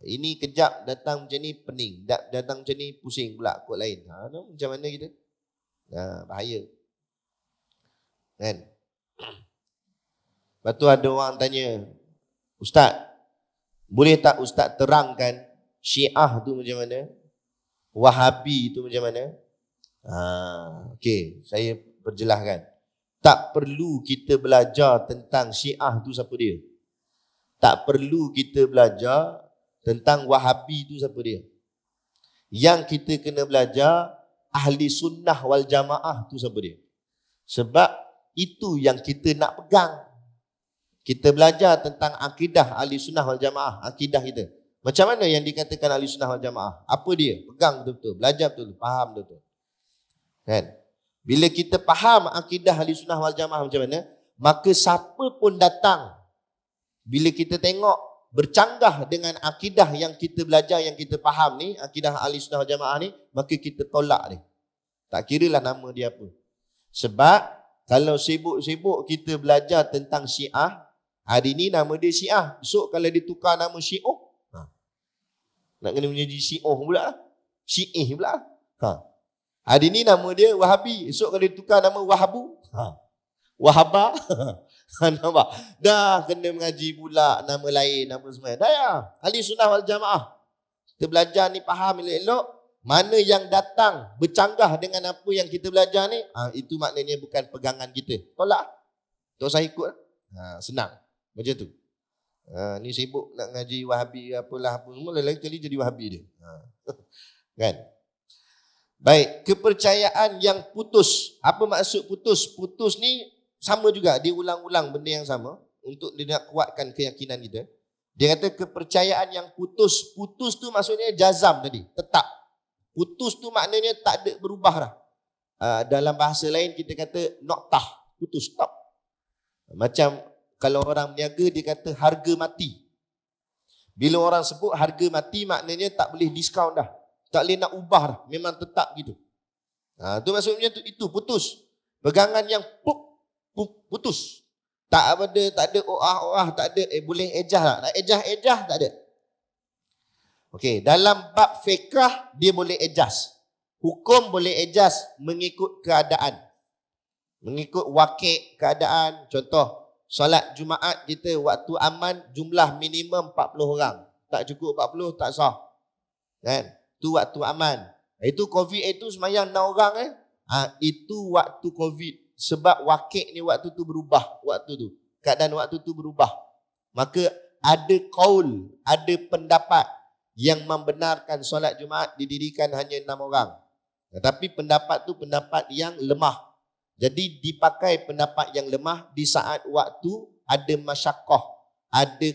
ini kejap datang macam ni pening datang macam ni pusing pula kot lain ha no, macam mana kita ha, bahaya kan lepas tu ada orang tanya ustaz boleh tak ustaz terangkan syiah tu macam mana Wahabi itu macam mana? Ha, okay, saya perjelaskan. Tak perlu kita belajar tentang syiah tu siapa dia. Tak perlu kita belajar tentang wahabi tu siapa dia. Yang kita kena belajar ahli sunnah wal jamaah tu siapa dia. Sebab itu yang kita nak pegang. Kita belajar tentang akidah ahli sunnah wal jamaah. Akidah kita. Macam mana yang dikatakan ahli sunnah wal jamaah? Apa dia? Pegang betul-betul. Belajar betul-betul. Faham betul-betul. Kan? Bila kita faham akidah ahli sunnah wal jamaah macam mana, maka siapa pun datang. Bila kita tengok bercanggah dengan akidah yang kita belajar, yang kita faham ni, akidah ahli sunnah wal jamaah ni, maka kita tolak dia. Tak kira lah nama dia apa. Sebab kalau sibuk-sibuk kita belajar tentang syiah, hari ni nama dia syiah. Besok kalau dia tukar nama syiah, nak kena menjadi Syiah pula Syiah eh pula ha. Hari ni nama dia Wahabi Esok kena tukar nama Wahabu ha. Wahaba ha, Nampak? Dah kena mengaji pula Nama lain Nama semua Dah ya Ahli sunnah wal jamaah Kita belajar ni faham elok-elok mana yang datang bercanggah dengan apa yang kita belajar ni ha, Itu maknanya bukan pegangan kita Tolak Tak usah ikut ha, Senang Macam tu Ha, ni sibuk nak ngaji wahabi apalah apa semua lain kali jadi wahabi dia. Ha. kan? Baik, kepercayaan yang putus. Apa maksud putus? Putus ni sama juga dia ulang-ulang benda yang sama untuk dia nak kuatkan keyakinan kita. Dia kata kepercayaan yang putus. Putus tu maksudnya jazam tadi, tetap. Putus tu maknanya tak ada berubah dah. Ha, dalam bahasa lain kita kata noktah, putus stop. Macam kalau orang meniaga dia kata harga mati. Bila orang sebut harga mati maknanya tak boleh diskaun dah. Tak boleh nak ubah dah. Memang tetap gitu. Ha, itu maksudnya itu, itu putus. Pegangan yang puk, puk, putus. Tak ada, tak ada oah oah tak ada. Eh boleh ejah lah. Nak ejah ejah tak ada. Okey, dalam bab fiqah dia boleh adjust. Hukum boleh adjust mengikut keadaan. Mengikut wakil keadaan. Contoh, solat Jumaat kita waktu aman jumlah minimum 40 orang. Tak cukup 40 tak sah. Kan? Tu waktu aman. Itu COVID itu semayang 6 orang eh. Ha, itu waktu COVID. Sebab wakil ni waktu tu berubah. Waktu tu. Keadaan waktu tu berubah. Maka ada kaul, ada pendapat yang membenarkan solat Jumaat didirikan hanya 6 orang. Tetapi pendapat tu pendapat yang lemah. Jadi dipakai pendapat yang lemah di saat waktu ada masyakoh, ada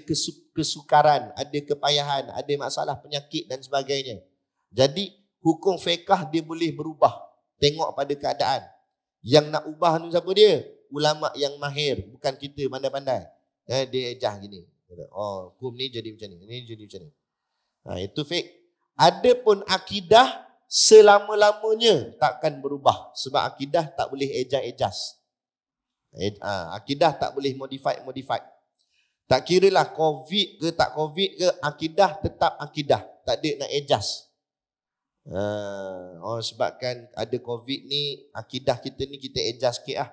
kesukaran, ada kepayahan, ada masalah penyakit dan sebagainya. Jadi hukum fiqah dia boleh berubah tengok pada keadaan. Yang nak ubah ni siapa dia? Ulama yang mahir, bukan kita pandai-pandai. Eh, dia ejah gini. Oh, hukum ni jadi macam ni, ini jadi macam ni. Ha, itu fiqh. Adapun akidah selama-lamanya takkan berubah sebab akidah tak boleh ejas-ejas. Eh, ha, akidah tak boleh modify-modify. Tak kira lah covid ke tak covid ke akidah tetap akidah. Tak ada nak ejas. Ha, oh, sebabkan ada covid ni akidah kita ni kita ejas sikit ah?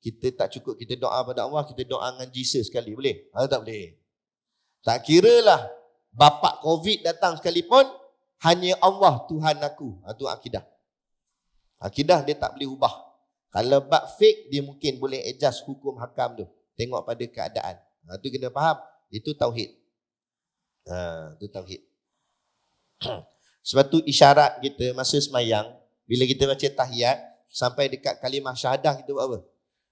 Kita tak cukup kita doa pada Allah, kita doa dengan Jesus sekali. Boleh? Ha, tak boleh. Tak kira lah bapak covid datang sekalipun, hanya Allah Tuhan aku. Itu ha, akidah. Akidah dia tak boleh ubah. Kalau bab fake, dia mungkin boleh adjust hukum hakam tu. Tengok pada keadaan. Itu ha, kena faham. Itu tauhid. Ha, itu tauhid. Sebab tu isyarat kita masa semayang, bila kita baca tahiyat, sampai dekat kalimah syahadah kita buat apa?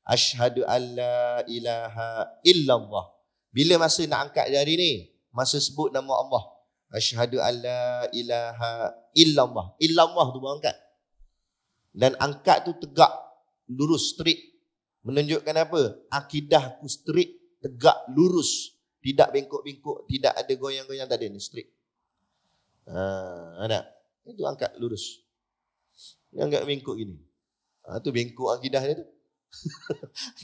Ashadu an ilaha illallah. Bila masa nak angkat jari ni, masa sebut nama Allah. Ashadu alla ilaha illallah. Illallah tu bawa angkat. Dan angkat tu tegak, lurus, straight. Menunjukkan apa? Akidah aku straight, tegak, lurus. Tidak bengkok-bengkok, tidak ada goyang-goyang, tak ada ni, straight. Ha, ada. Ha, Itu angkat lurus. Ini angkat bengkok gini. Ha, tu bengkok akidah dia tu.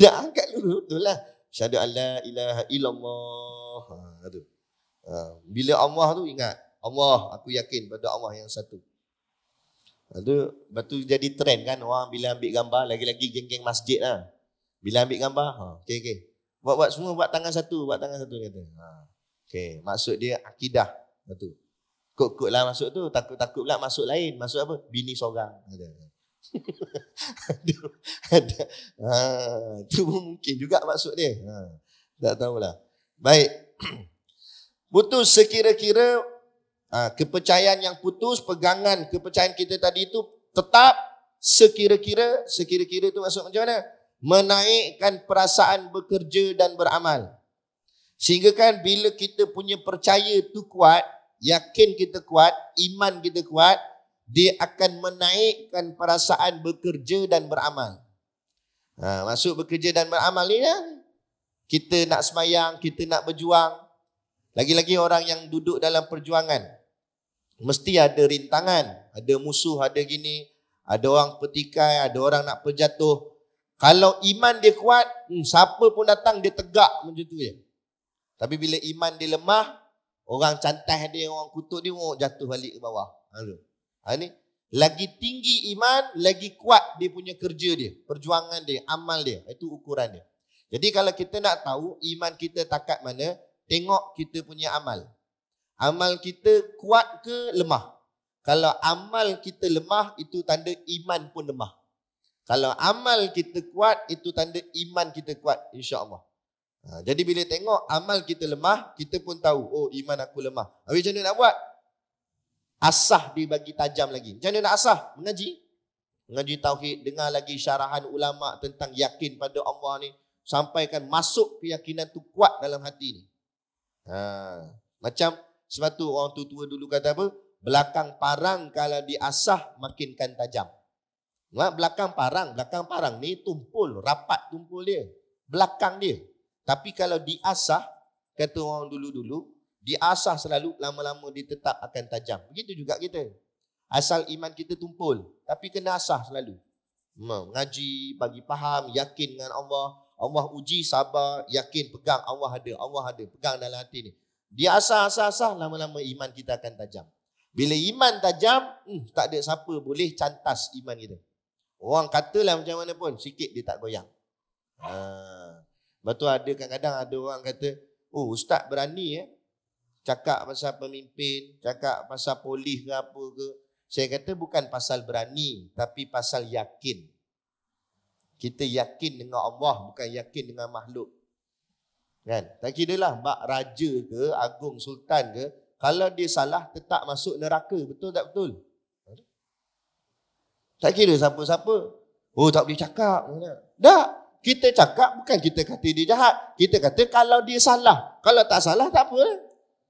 dia angkat lurus, betul lah. Syahadu an ilaha illallah. Ha, tu. Ha, bila Allah tu ingat Allah aku yakin pada Allah yang satu Lalu, lepas tu jadi trend kan orang bila ambil gambar lagi-lagi geng-geng masjid lah. Bila ambil gambar, ha, okey okey. Buat buat semua buat tangan satu, buat tangan satu kata. Ha. Okey, maksud dia akidah satu. Kok-kok masuk tu, takut-takut pula masuk lain. Masuk apa? Bini seorang kata. ha, tu mungkin juga maksud dia. Ha. Tak tahulah. Baik. Putus sekira-kira ha, kepercayaan yang putus, pegangan kepercayaan kita tadi itu tetap sekira-kira, sekira-kira itu maksud macam mana? Menaikkan perasaan bekerja dan beramal. Sehingga kan bila kita punya percaya tu kuat, yakin kita kuat, iman kita kuat, dia akan menaikkan perasaan bekerja dan beramal. Ha, maksud bekerja dan beramal ni kan? Kita nak semayang, kita nak berjuang, lagi-lagi orang yang duduk dalam perjuangan mesti ada rintangan, ada musuh, ada gini, ada orang petikai, ada orang nak perjatuh. Kalau iman dia kuat, hmm, siapa pun datang dia tegak macam tu je. Tapi bila iman dia lemah, orang cantah dia, orang kutuk dia, oh, jatuh balik ke bawah. Ha, ha ni. Lagi tinggi iman, lagi kuat dia punya kerja dia, perjuangan dia, amal dia. Itu ukuran dia. Jadi kalau kita nak tahu iman kita takat mana, tengok kita punya amal. Amal kita kuat ke lemah? Kalau amal kita lemah, itu tanda iman pun lemah. Kalau amal kita kuat, itu tanda iman kita kuat. InsyaAllah. Ha, jadi bila tengok amal kita lemah, kita pun tahu, oh iman aku lemah. Habis macam mana nak buat? Asah dibagi tajam lagi. Macam mana nak asah? Mengaji. Mengaji Tauhid. Dengar lagi syarahan ulama' tentang yakin pada Allah ni. Sampaikan masuk keyakinan tu kuat dalam hati ni. Ha. Macam sebab tu orang tua-tua dulu kata apa? Belakang parang kalau diasah makinkan tajam. Ha. Belakang parang, belakang parang ni tumpul, rapat tumpul dia. Belakang dia. Tapi kalau diasah, kata orang dulu-dulu, diasah selalu lama-lama dia tetap akan tajam. Begitu juga kita. Asal iman kita tumpul, tapi kena asah selalu. Ha. Ngaji, bagi faham, yakin dengan Allah. Allah uji sabar, yakin, pegang. Allah ada, Allah ada. Pegang dalam hati ni. Dia asah, asah, asah. Lama-lama iman kita akan tajam. Bila iman tajam, hmm, tak ada siapa boleh cantas iman kita. Orang katalah macam mana pun, sikit dia tak goyang. Ha. Lepas tu ada kadang-kadang ada orang kata, oh ustaz berani eh. Cakap pasal pemimpin, cakap pasal polis ke apa ke. Saya kata bukan pasal berani, tapi pasal yakin kita yakin dengan Allah bukan yakin dengan makhluk. Kan? Tak kira lah mak raja ke, agung sultan ke, kalau dia salah tetap masuk neraka, betul tak betul? Tak kira siapa-siapa. Oh tak boleh cakap. Tak. Kita cakap bukan kita kata dia jahat. Kita kata kalau dia salah. Kalau tak salah tak apa.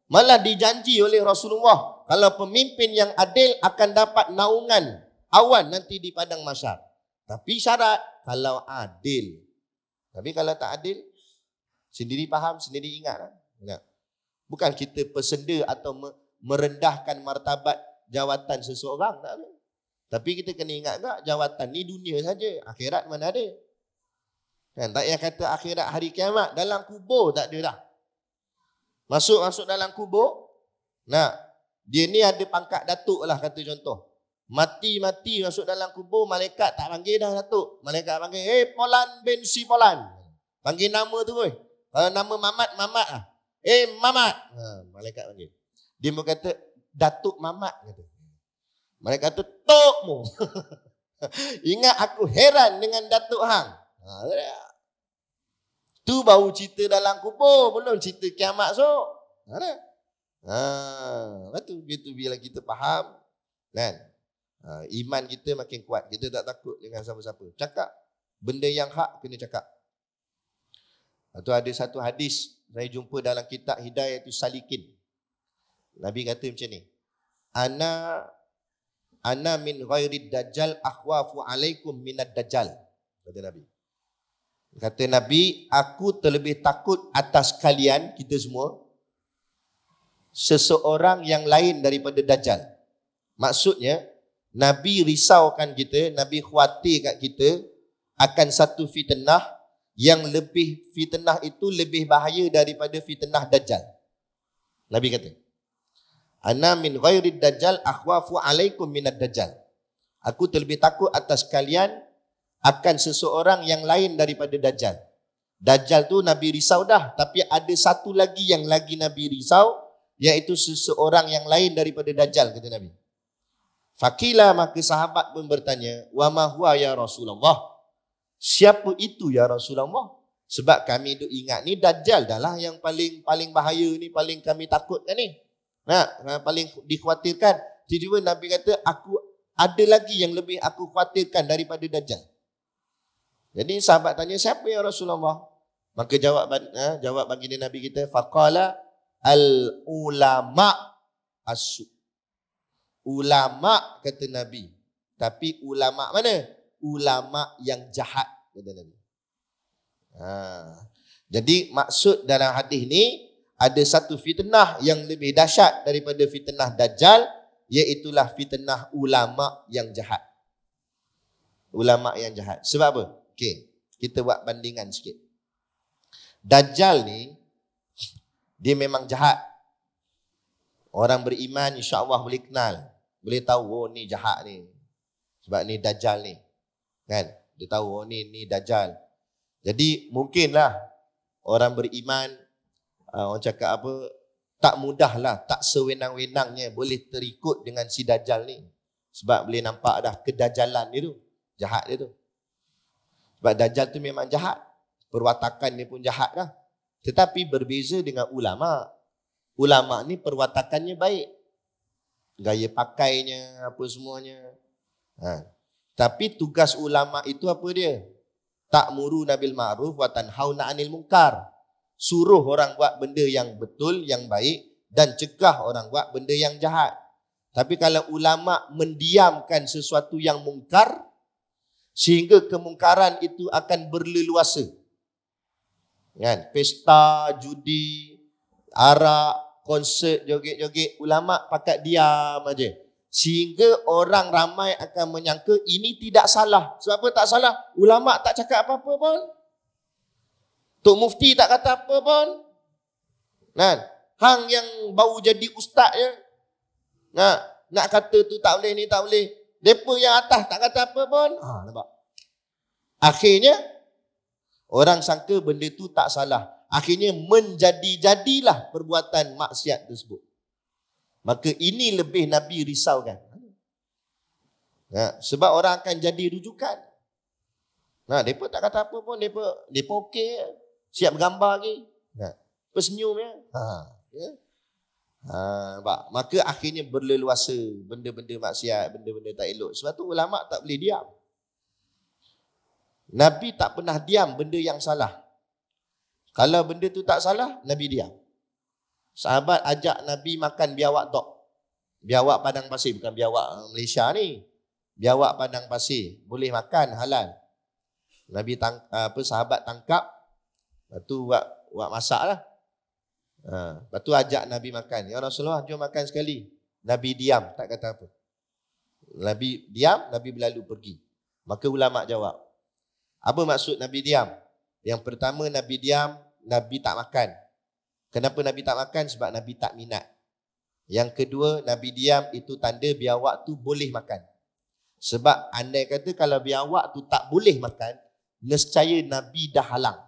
Malah dijanji oleh Rasulullah. Kalau pemimpin yang adil akan dapat naungan awan nanti di padang masyarakat. Tapi syarat kalau adil. Tapi kalau tak adil, sendiri faham, sendiri ingat. Lah. ingat. Bukan kita persenda atau merendahkan martabat jawatan seseorang. Tak? Tapi kita kena ingat tak, jawatan ni dunia saja. Akhirat mana ada. Kan? Tak payah kata akhirat hari kiamat. Dalam kubur tak ada dah. Masuk-masuk dalam kubur. Nah, dia ni ada pangkat datuk lah kata contoh. Mati-mati masuk dalam kubur, malaikat tak panggil dah satu Malaikat panggil, eh hey, Polan bin si Polan. Panggil nama tu kuih. Kalau nama Mamat, Mamat lah. Eh hey, Mamat. Ha, malaikat panggil. Dia pun kata, Datuk Mamat. Kata. Malaikat tu, Tokmu. Ingat aku heran dengan Datuk Hang. Ha, tu bau cerita dalam kubur. Belum cerita kiamat so. Ha, Ha, lepas tu, bila kita faham, kan? Nah, ha, Iman kita makin kuat Kita tak takut dengan siapa-siapa Cakap Benda yang hak kena cakap Itu ada satu hadis Saya jumpa dalam kitab Hidayah itu Salikin Nabi kata macam ni Ana Ana min ghairid dajjal akhwafu alaikum minad dajjal Kata Nabi Kata Nabi Aku terlebih takut atas kalian Kita semua Seseorang yang lain daripada Dajjal Maksudnya Nabi risaukan kita, Nabi khuatir kat kita akan satu fitnah yang lebih fitnah itu lebih bahaya daripada fitnah dajjal. Nabi kata, "Ana min ghairid dajjal akhwafu alaikum minad dajjal." Aku terlebih takut atas kalian akan seseorang yang lain daripada dajjal. Dajjal tu Nabi risau dah, tapi ada satu lagi yang lagi Nabi risau iaitu seseorang yang lain daripada dajjal kata Nabi. Fakila maka sahabat pun bertanya, "Wa ma huwa ya Rasulullah?" Siapa itu ya Rasulullah? Sebab kami duk ingat ni dajjal dah lah yang paling paling bahaya ni, paling kami takut ni. Nah, nah paling dikhawatirkan. Jadi tiba Nabi kata, "Aku ada lagi yang lebih aku khawatirkan daripada dajjal." Jadi sahabat tanya, "Siapa ya Rasulullah?" Maka jawab ha, jawab bagi Nabi kita, "Faqala al-ulama as ulama kata Nabi. Tapi ulama mana? Ulama yang jahat kata Nabi. Ha. Jadi maksud dalam hadis ni ada satu fitnah yang lebih dahsyat daripada fitnah dajjal iaitulah fitnah ulama yang jahat. Ulama yang jahat. Sebab apa? Okey, kita buat bandingan sikit. Dajjal ni dia memang jahat. Orang beriman insya-Allah boleh kenal boleh tahu oh ni jahat ni sebab ni dajal ni kan dia tahu oh ni ni dajal jadi mungkinlah orang beriman uh, orang cakap apa tak mudahlah tak sewenang-wenangnya boleh terikut dengan si dajal ni sebab boleh nampak dah kedajalan dia tu jahat dia tu sebab dajal tu memang jahat perwatakan dia pun jahat lah. tetapi berbeza dengan ulama ulama ni perwatakannya baik gaya pakainya apa semuanya ha. tapi tugas ulama itu apa dia tak muru nabil ma'ruf wa tanhau anil mungkar. suruh orang buat benda yang betul yang baik dan cegah orang buat benda yang jahat tapi kalau ulama mendiamkan sesuatu yang mungkar sehingga kemungkaran itu akan berleluasa kan pesta judi arak konsert joget-joget ulama pakat diam aja sehingga orang ramai akan menyangka ini tidak salah sebab apa tak salah ulama tak cakap apa-apa pun tok mufti tak kata apa pun kan hang yang baru jadi ustaz ya, nak nak kata tu tak boleh ni tak boleh depa yang atas tak kata apa pun ha nampak akhirnya orang sangka benda tu tak salah akhirnya menjadi-jadilah perbuatan maksiat tersebut. Maka ini lebih Nabi risaukan. Ha, sebab orang akan jadi rujukan. Nah, ha, mereka tak kata apa pun. Mereka, mereka okey. Siap bergambar lagi. Ha, Pesenyum ya. Ha, ya. Ha, nampak? maka akhirnya berleluasa benda-benda maksiat, benda-benda tak elok. Sebab tu ulama tak boleh diam. Nabi tak pernah diam benda yang salah. Kalau benda tu tak salah, Nabi diam. Sahabat ajak Nabi makan biawak tok. Biawak padang pasir, bukan biawak eh, Malaysia ni. Biawak padang pasir. Boleh makan, halal. Nabi tang, apa sahabat tangkap. Lepas tu buat, buat masak lah. Ha, lepas tu ajak Nabi makan. Ya Rasulullah, jom makan sekali. Nabi diam, tak kata apa. Nabi diam, Nabi berlalu pergi. Maka ulama jawab. Apa maksud Nabi diam? Yang pertama Nabi diam Nabi tak makan. Kenapa Nabi tak makan? Sebab Nabi tak minat. Yang kedua, Nabi diam itu tanda biawak tu boleh makan. Sebab andai kata kalau biawak tu tak boleh makan, nescaya Nabi dah halang.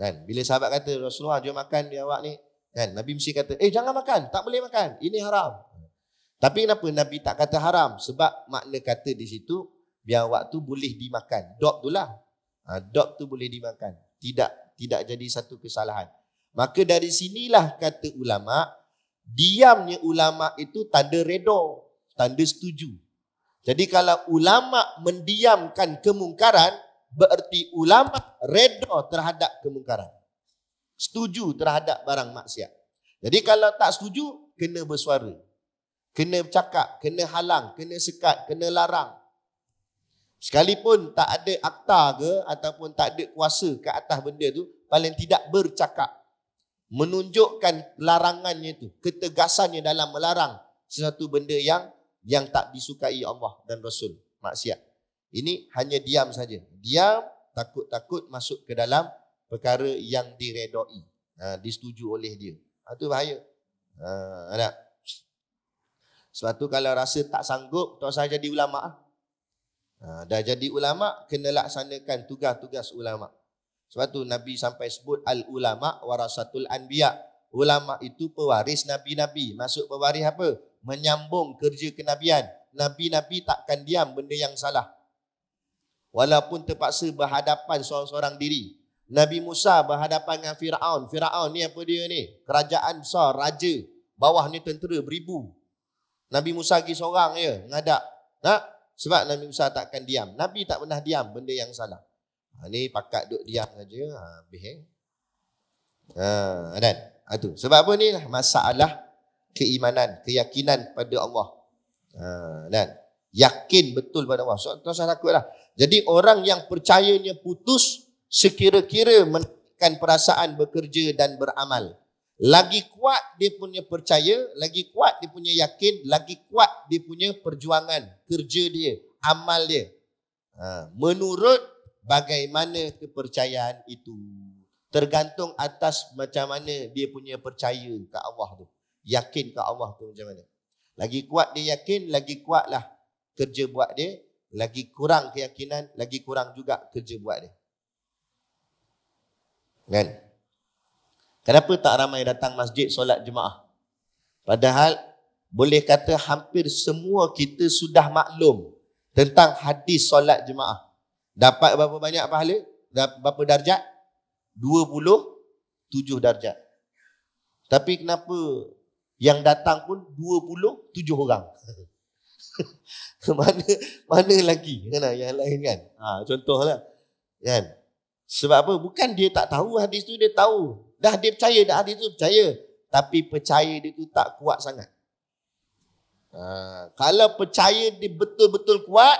Kan? Bila sahabat kata, Rasulullah jom makan biawak ni. Kan? Nabi mesti kata, eh jangan makan, tak boleh makan. Ini haram. Tapi kenapa Nabi tak kata haram? Sebab makna kata di situ, biawak tu boleh dimakan. Dok tu lah. Ha, dog tu boleh dimakan. Tidak tidak jadi satu kesalahan. Maka dari sinilah kata ulama, diamnya ulama itu tanda redha, tanda setuju. Jadi kalau ulama mendiamkan kemungkaran, bererti ulama redha terhadap kemungkaran. Setuju terhadap barang maksiat. Jadi kalau tak setuju, kena bersuara. Kena cakap, kena halang, kena sekat, kena larang. Sekalipun tak ada akta ke ataupun tak ada kuasa ke atas benda tu, paling tidak bercakap. Menunjukkan larangannya tu, ketegasannya dalam melarang sesuatu benda yang yang tak disukai Allah dan Rasul. Maksiat. Ini hanya diam saja. Diam, takut-takut masuk ke dalam perkara yang diredoi. Ha, disetuju oleh dia. Ha, itu bahaya. Ha, Sebab tu kalau rasa tak sanggup, tak usah jadi ulama' ah. Ha, dah jadi ulama kena laksanakan tugas-tugas ulama. Sebab tu Nabi sampai sebut al ulama warasatul anbiya. Ulama itu pewaris nabi-nabi. Masuk pewaris apa? Menyambung kerja kenabian. Nabi-nabi takkan diam benda yang salah. Walaupun terpaksa berhadapan seorang-seorang diri. Nabi Musa berhadapan dengan Firaun. Firaun ni apa dia ni? Kerajaan besar, raja. Bawahnya tentera beribu. Nabi Musa pergi seorang ya, ngadap. Nak ha? Sebab Nabi Musa takkan diam. Nabi tak pernah diam benda yang salah. Ha, ni pakat duduk diam saja. Ha, habis eh. Ha, dan, ha, tu. Sebab apa ni? Lah? Masalah keimanan, keyakinan pada Allah. Ha, dan, yakin betul pada Allah. So, tak usah takutlah. Jadi orang yang percayanya putus, sekira-kira menekan perasaan bekerja dan beramal. Lagi kuat dia punya percaya, lagi kuat dia punya yakin, lagi kuat dia punya perjuangan, kerja dia, amal dia. Ha, menurut bagaimana kepercayaan itu. Tergantung atas macam mana dia punya percaya ke Allah tu. Yakin ke Allah tu macam mana. Lagi kuat dia yakin, lagi kuatlah kerja buat dia. Lagi kurang keyakinan, lagi kurang juga kerja buat dia. Kan? Right. Kenapa tak ramai datang masjid solat jemaah? Padahal boleh kata hampir semua kita sudah maklum tentang hadis solat jemaah. Dapat berapa banyak pahala? Berapa darjat? 27 darjat. Tapi kenapa yang datang pun 27 orang? mana mana lagi kan yang lain kan ha, contohlah kan sebab apa bukan dia tak tahu hadis tu dia tahu Dah dia percaya, dah dia tu percaya. Tapi percaya dia tu tak kuat sangat. Ha, kalau percaya dia betul-betul kuat,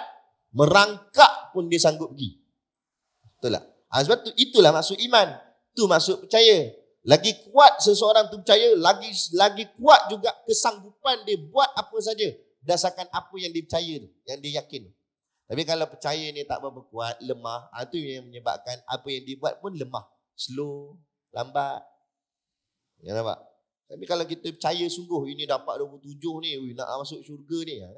merangkak pun dia sanggup pergi. Betul tak? Ha, sebab tu itulah maksud iman. Tu maksud percaya. Lagi kuat seseorang tu percaya, lagi lagi kuat juga kesanggupan dia buat apa saja. Dasarkan apa yang dia percaya tu, yang dia yakin. Tapi kalau percaya ni tak berapa kuat, lemah, ha, yang menyebabkan apa yang dibuat pun lemah. Slow, lambat. Ya nampak? Tapi kalau kita percaya sungguh ini dapat 27 ni, ui, nak masuk syurga ni. Ya.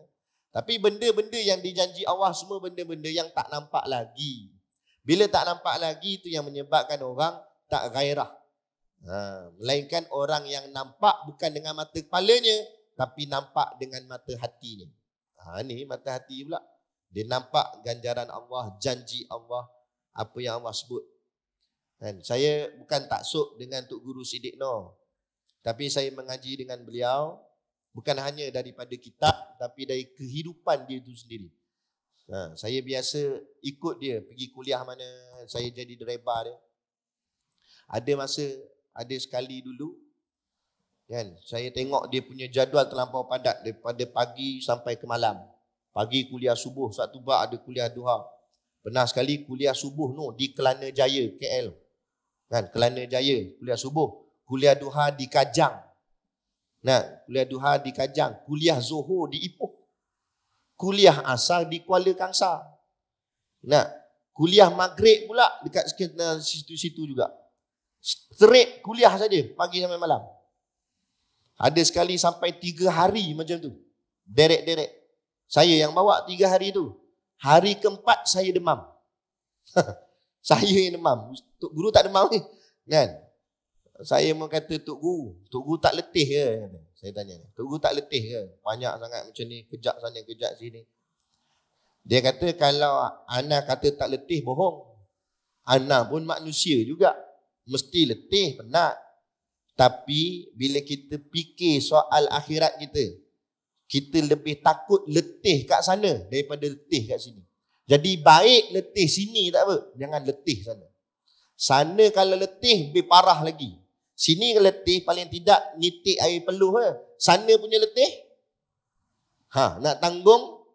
Tapi benda-benda yang dijanji Allah semua benda-benda yang tak nampak lagi. Bila tak nampak lagi itu yang menyebabkan orang tak gairah. Ha, melainkan orang yang nampak bukan dengan mata kepalanya tapi nampak dengan mata hatinya. Ha, ni mata hati pula. Dia nampak ganjaran Allah, janji Allah, apa yang Allah sebut. Kan? Saya bukan tak sok dengan Tok Guru Sidik No, Tapi saya mengaji dengan beliau bukan hanya daripada kitab tapi dari kehidupan dia itu sendiri. Ha, saya biasa ikut dia pergi kuliah mana, saya jadi driver dia. Ada masa, ada sekali dulu kan, saya tengok dia punya jadual terlampau padat daripada pagi sampai ke malam. Pagi kuliah subuh, satu bab ada kuliah duha. Pernah sekali kuliah subuh no di Kelana Jaya, KL. Kan, Kelana Jaya, kuliah subuh. Kuliah duha di Kajang. Nah, kuliah duha di Kajang. Kuliah zuhur di Ipoh. Kuliah asar di Kuala Kangsar. Nah, kuliah maghrib pula dekat situ-situ juga. Straight kuliah saja pagi sampai malam. Ada sekali sampai tiga hari macam tu. Derek-derek. Saya yang bawa tiga hari tu. Hari keempat saya demam. Saya yang demam. Tok guru tak demam ni. Kan? Saya mau kata Tok Guru. Tok Guru tak letih ke? Saya tanya. Tok Guru tak letih ke? Banyak sangat macam ni. Kejap sana, kejap sini. Dia kata kalau Ana kata tak letih, bohong. Ana pun manusia juga. Mesti letih, penat. Tapi bila kita fikir soal akhirat kita, kita lebih takut letih kat sana daripada letih kat sini. Jadi baik letih sini tak apa. Jangan letih sana. Sana kalau letih, lebih parah lagi. Sini kalau letih, paling tidak nitik air peluh. Ha? Sana punya letih, ha, nak tanggung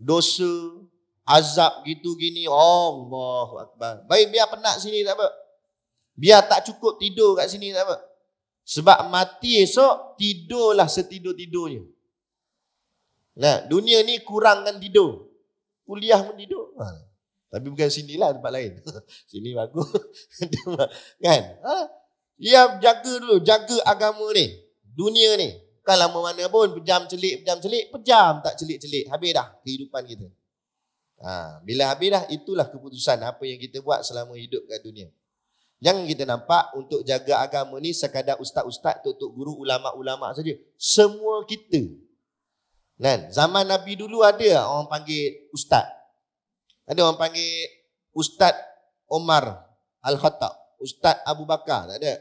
dosa, azab gitu gini. Allah Akbar. Baik biar penat sini tak apa. Biar tak cukup tidur kat sini tak apa. Sebab mati esok, tidurlah setidur-tidurnya. Nah, dunia ni kurangkan tidur kuliah pun tidur. Ha. Tapi bukan sini lah tempat lain. sini bagus. kan? Ha. Ya jaga dulu, jaga agama ni. Dunia ni. Bukan lama mana pun, pejam celik, pejam celik, pejam tak celik-celik. Habis dah kehidupan kita. Ha. bila habis dah, itulah keputusan apa yang kita buat selama hidup kat dunia. Jangan kita nampak untuk jaga agama ni sekadar ustaz-ustaz, tok guru, ulama-ulama saja. Semua kita Kan? Zaman Nabi dulu ada ah orang panggil ustaz. Ada orang panggil Ustaz Omar Al-Khattab. Ustaz Abu Bakar tak ada.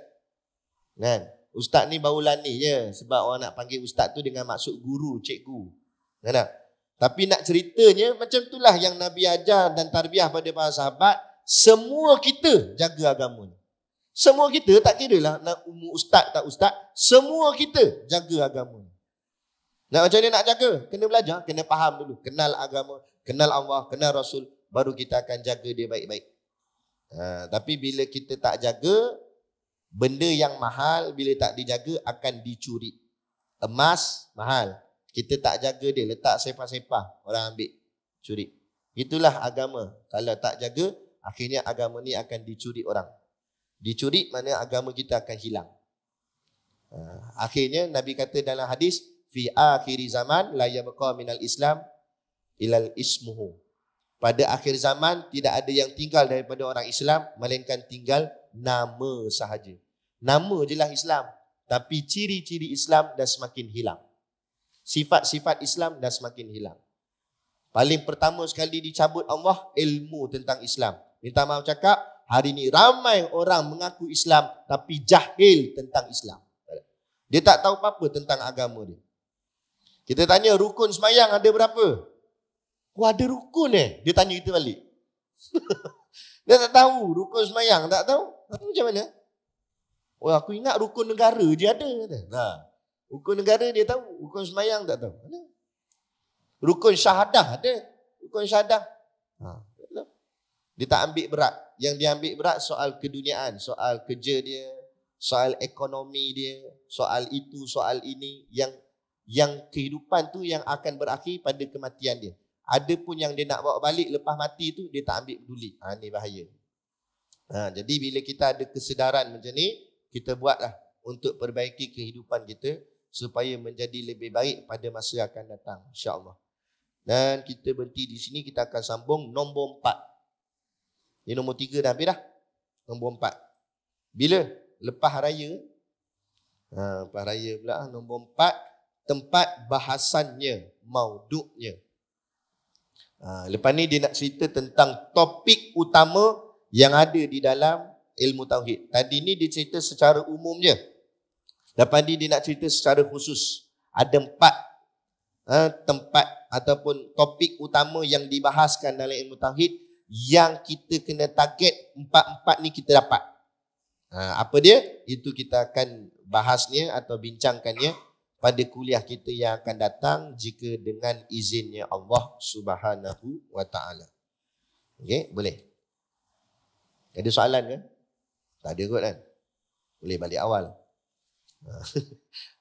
Kan? Ustaz ni baru lani je sebab orang nak panggil ustaz tu dengan maksud guru, cikgu. Kan? Tapi nak ceritanya macam itulah yang Nabi ajar dan tarbiah pada para sahabat semua kita jaga agama ni. Semua kita tak kira lah nak umur ustaz tak ustaz, semua kita jaga agama nak macam ni nak jaga? Kena belajar, kena faham dulu. Kenal agama, kenal Allah, kenal Rasul. Baru kita akan jaga dia baik-baik. Ha, tapi bila kita tak jaga, benda yang mahal bila tak dijaga akan dicuri. Emas mahal. Kita tak jaga dia, letak sepah-sepah. Orang ambil, curi. Itulah agama. Kalau tak jaga, akhirnya agama ni akan dicuri orang. Dicuri mana agama kita akan hilang. Ha, akhirnya Nabi kata dalam hadis, fi akhir zaman la yabqa minal islam ilal ismuhu pada akhir zaman tidak ada yang tinggal daripada orang Islam melainkan tinggal nama sahaja nama jelah Islam tapi ciri-ciri Islam dah semakin hilang sifat-sifat Islam dah semakin hilang paling pertama sekali dicabut Allah ilmu tentang Islam minta maaf cakap hari ini ramai orang mengaku Islam tapi jahil tentang Islam dia tak tahu apa-apa tentang agama dia kita tanya rukun semayang ada berapa? Oh ada rukun eh? Dia tanya kita balik. dia tak tahu rukun semayang. Tak tahu. Tapi macam mana? Oh aku ingat rukun negara dia ada. Kata. Nah, rukun negara dia tahu. Rukun semayang tak tahu. Mana? Rukun syahadah ada. Rukun syahadah. Ha. Dia tak ambil berat. Yang dia ambil berat soal keduniaan. Soal kerja dia. Soal ekonomi dia. Soal itu, soal ini. Yang yang kehidupan tu yang akan berakhir pada kematian dia. Ada pun yang dia nak bawa balik lepas mati tu dia tak ambil peduli. Ha, ni bahaya. Ha, jadi bila kita ada kesedaran macam ni, kita buatlah untuk perbaiki kehidupan kita supaya menjadi lebih baik pada masa akan datang. InsyaAllah. Dan kita berhenti di sini, kita akan sambung nombor empat. Ini nombor tiga dah habis dah. Nombor empat. Bila? Lepas raya. Ha, lepas raya pula. Nombor empat. Nombor empat tempat bahasannya, mauduknya. Ha, lepas ni dia nak cerita tentang topik utama yang ada di dalam ilmu tauhid. Tadi ni dia cerita secara umumnya. Lepas ni dia nak cerita secara khusus. Ada empat ha, tempat ataupun topik utama yang dibahaskan dalam ilmu tauhid yang kita kena target empat-empat ni kita dapat. Ha, apa dia? Itu kita akan bahasnya atau bincangkannya pada kuliah kita yang akan datang jika dengan izinnya Allah Subhanahu wa taala. Okey, boleh. Ada soalan ke? Tak ada kot kan. Boleh balik awal.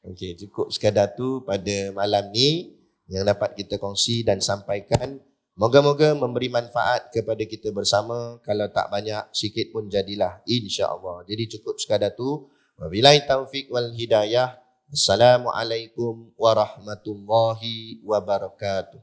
Okey, cukup sekadar tu pada malam ni yang dapat kita kongsi dan sampaikan. Moga-moga memberi manfaat kepada kita bersama. Kalau tak banyak, sikit pun jadilah insya-Allah. Jadi cukup sekadar tu. Wabillahi taufik wal hidayah. Assalamualaikum warahmatullahi wabarakatuh.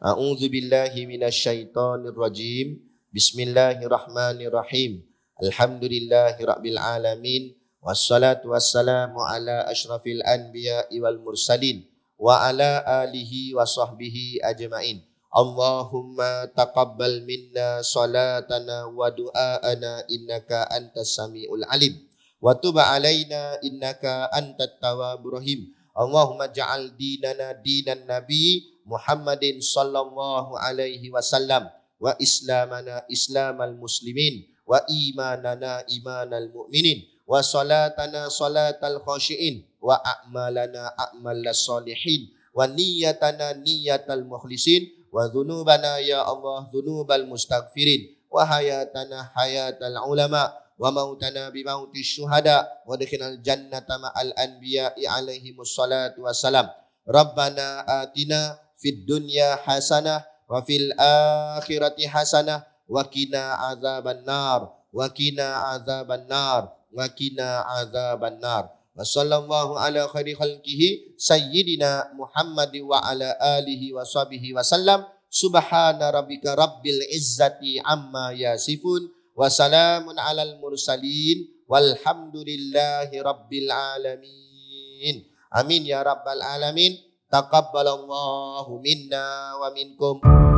A'udzu billahi minasy syaithanir rajim. Bismillahirrahmanirrahim. Alhamdulillahi rabbil alamin wassalatu wassalamu ala asyrafil anbiya'i wal mursalin wa ala alihi wa sahbihi ajma'in. Allahumma taqabbal minna salatana wa du'aana innaka antas samiul alim wa tub alaina innaka antat tawwabur rahim allahumma ja'al dinana dinan nabi muhammadin sallallahu alaihi wasallam wa islamana islamal muslimin wa imanana imanal mu'minin wa salatana salatal khashiin wa a'malana a'mal salihin wa niyatana niyatal mukhlisin wa dhunubana ya allah dhunubal mustaghfirin wa hayatana hayatal ulama' wa mautana bi mauti syuhada wa dakhilal jannata ma'al anbiya'i alaihi musallatu wassalam rabbana atina fid dunya hasanah wa fil akhirati hasanah wa qina azaban nar wa qina azaban nar wa qina azaban nar wa sallallahu ala khairi khalqihi sayyidina muhammad wa ala alihi wa sahbihi wasallam subhana rabbika rabbil izzati amma yasifun وسلام على المرسلين والحمد لله رب العالمين آمين يا رب العالمين تقبل الله منا ومنكم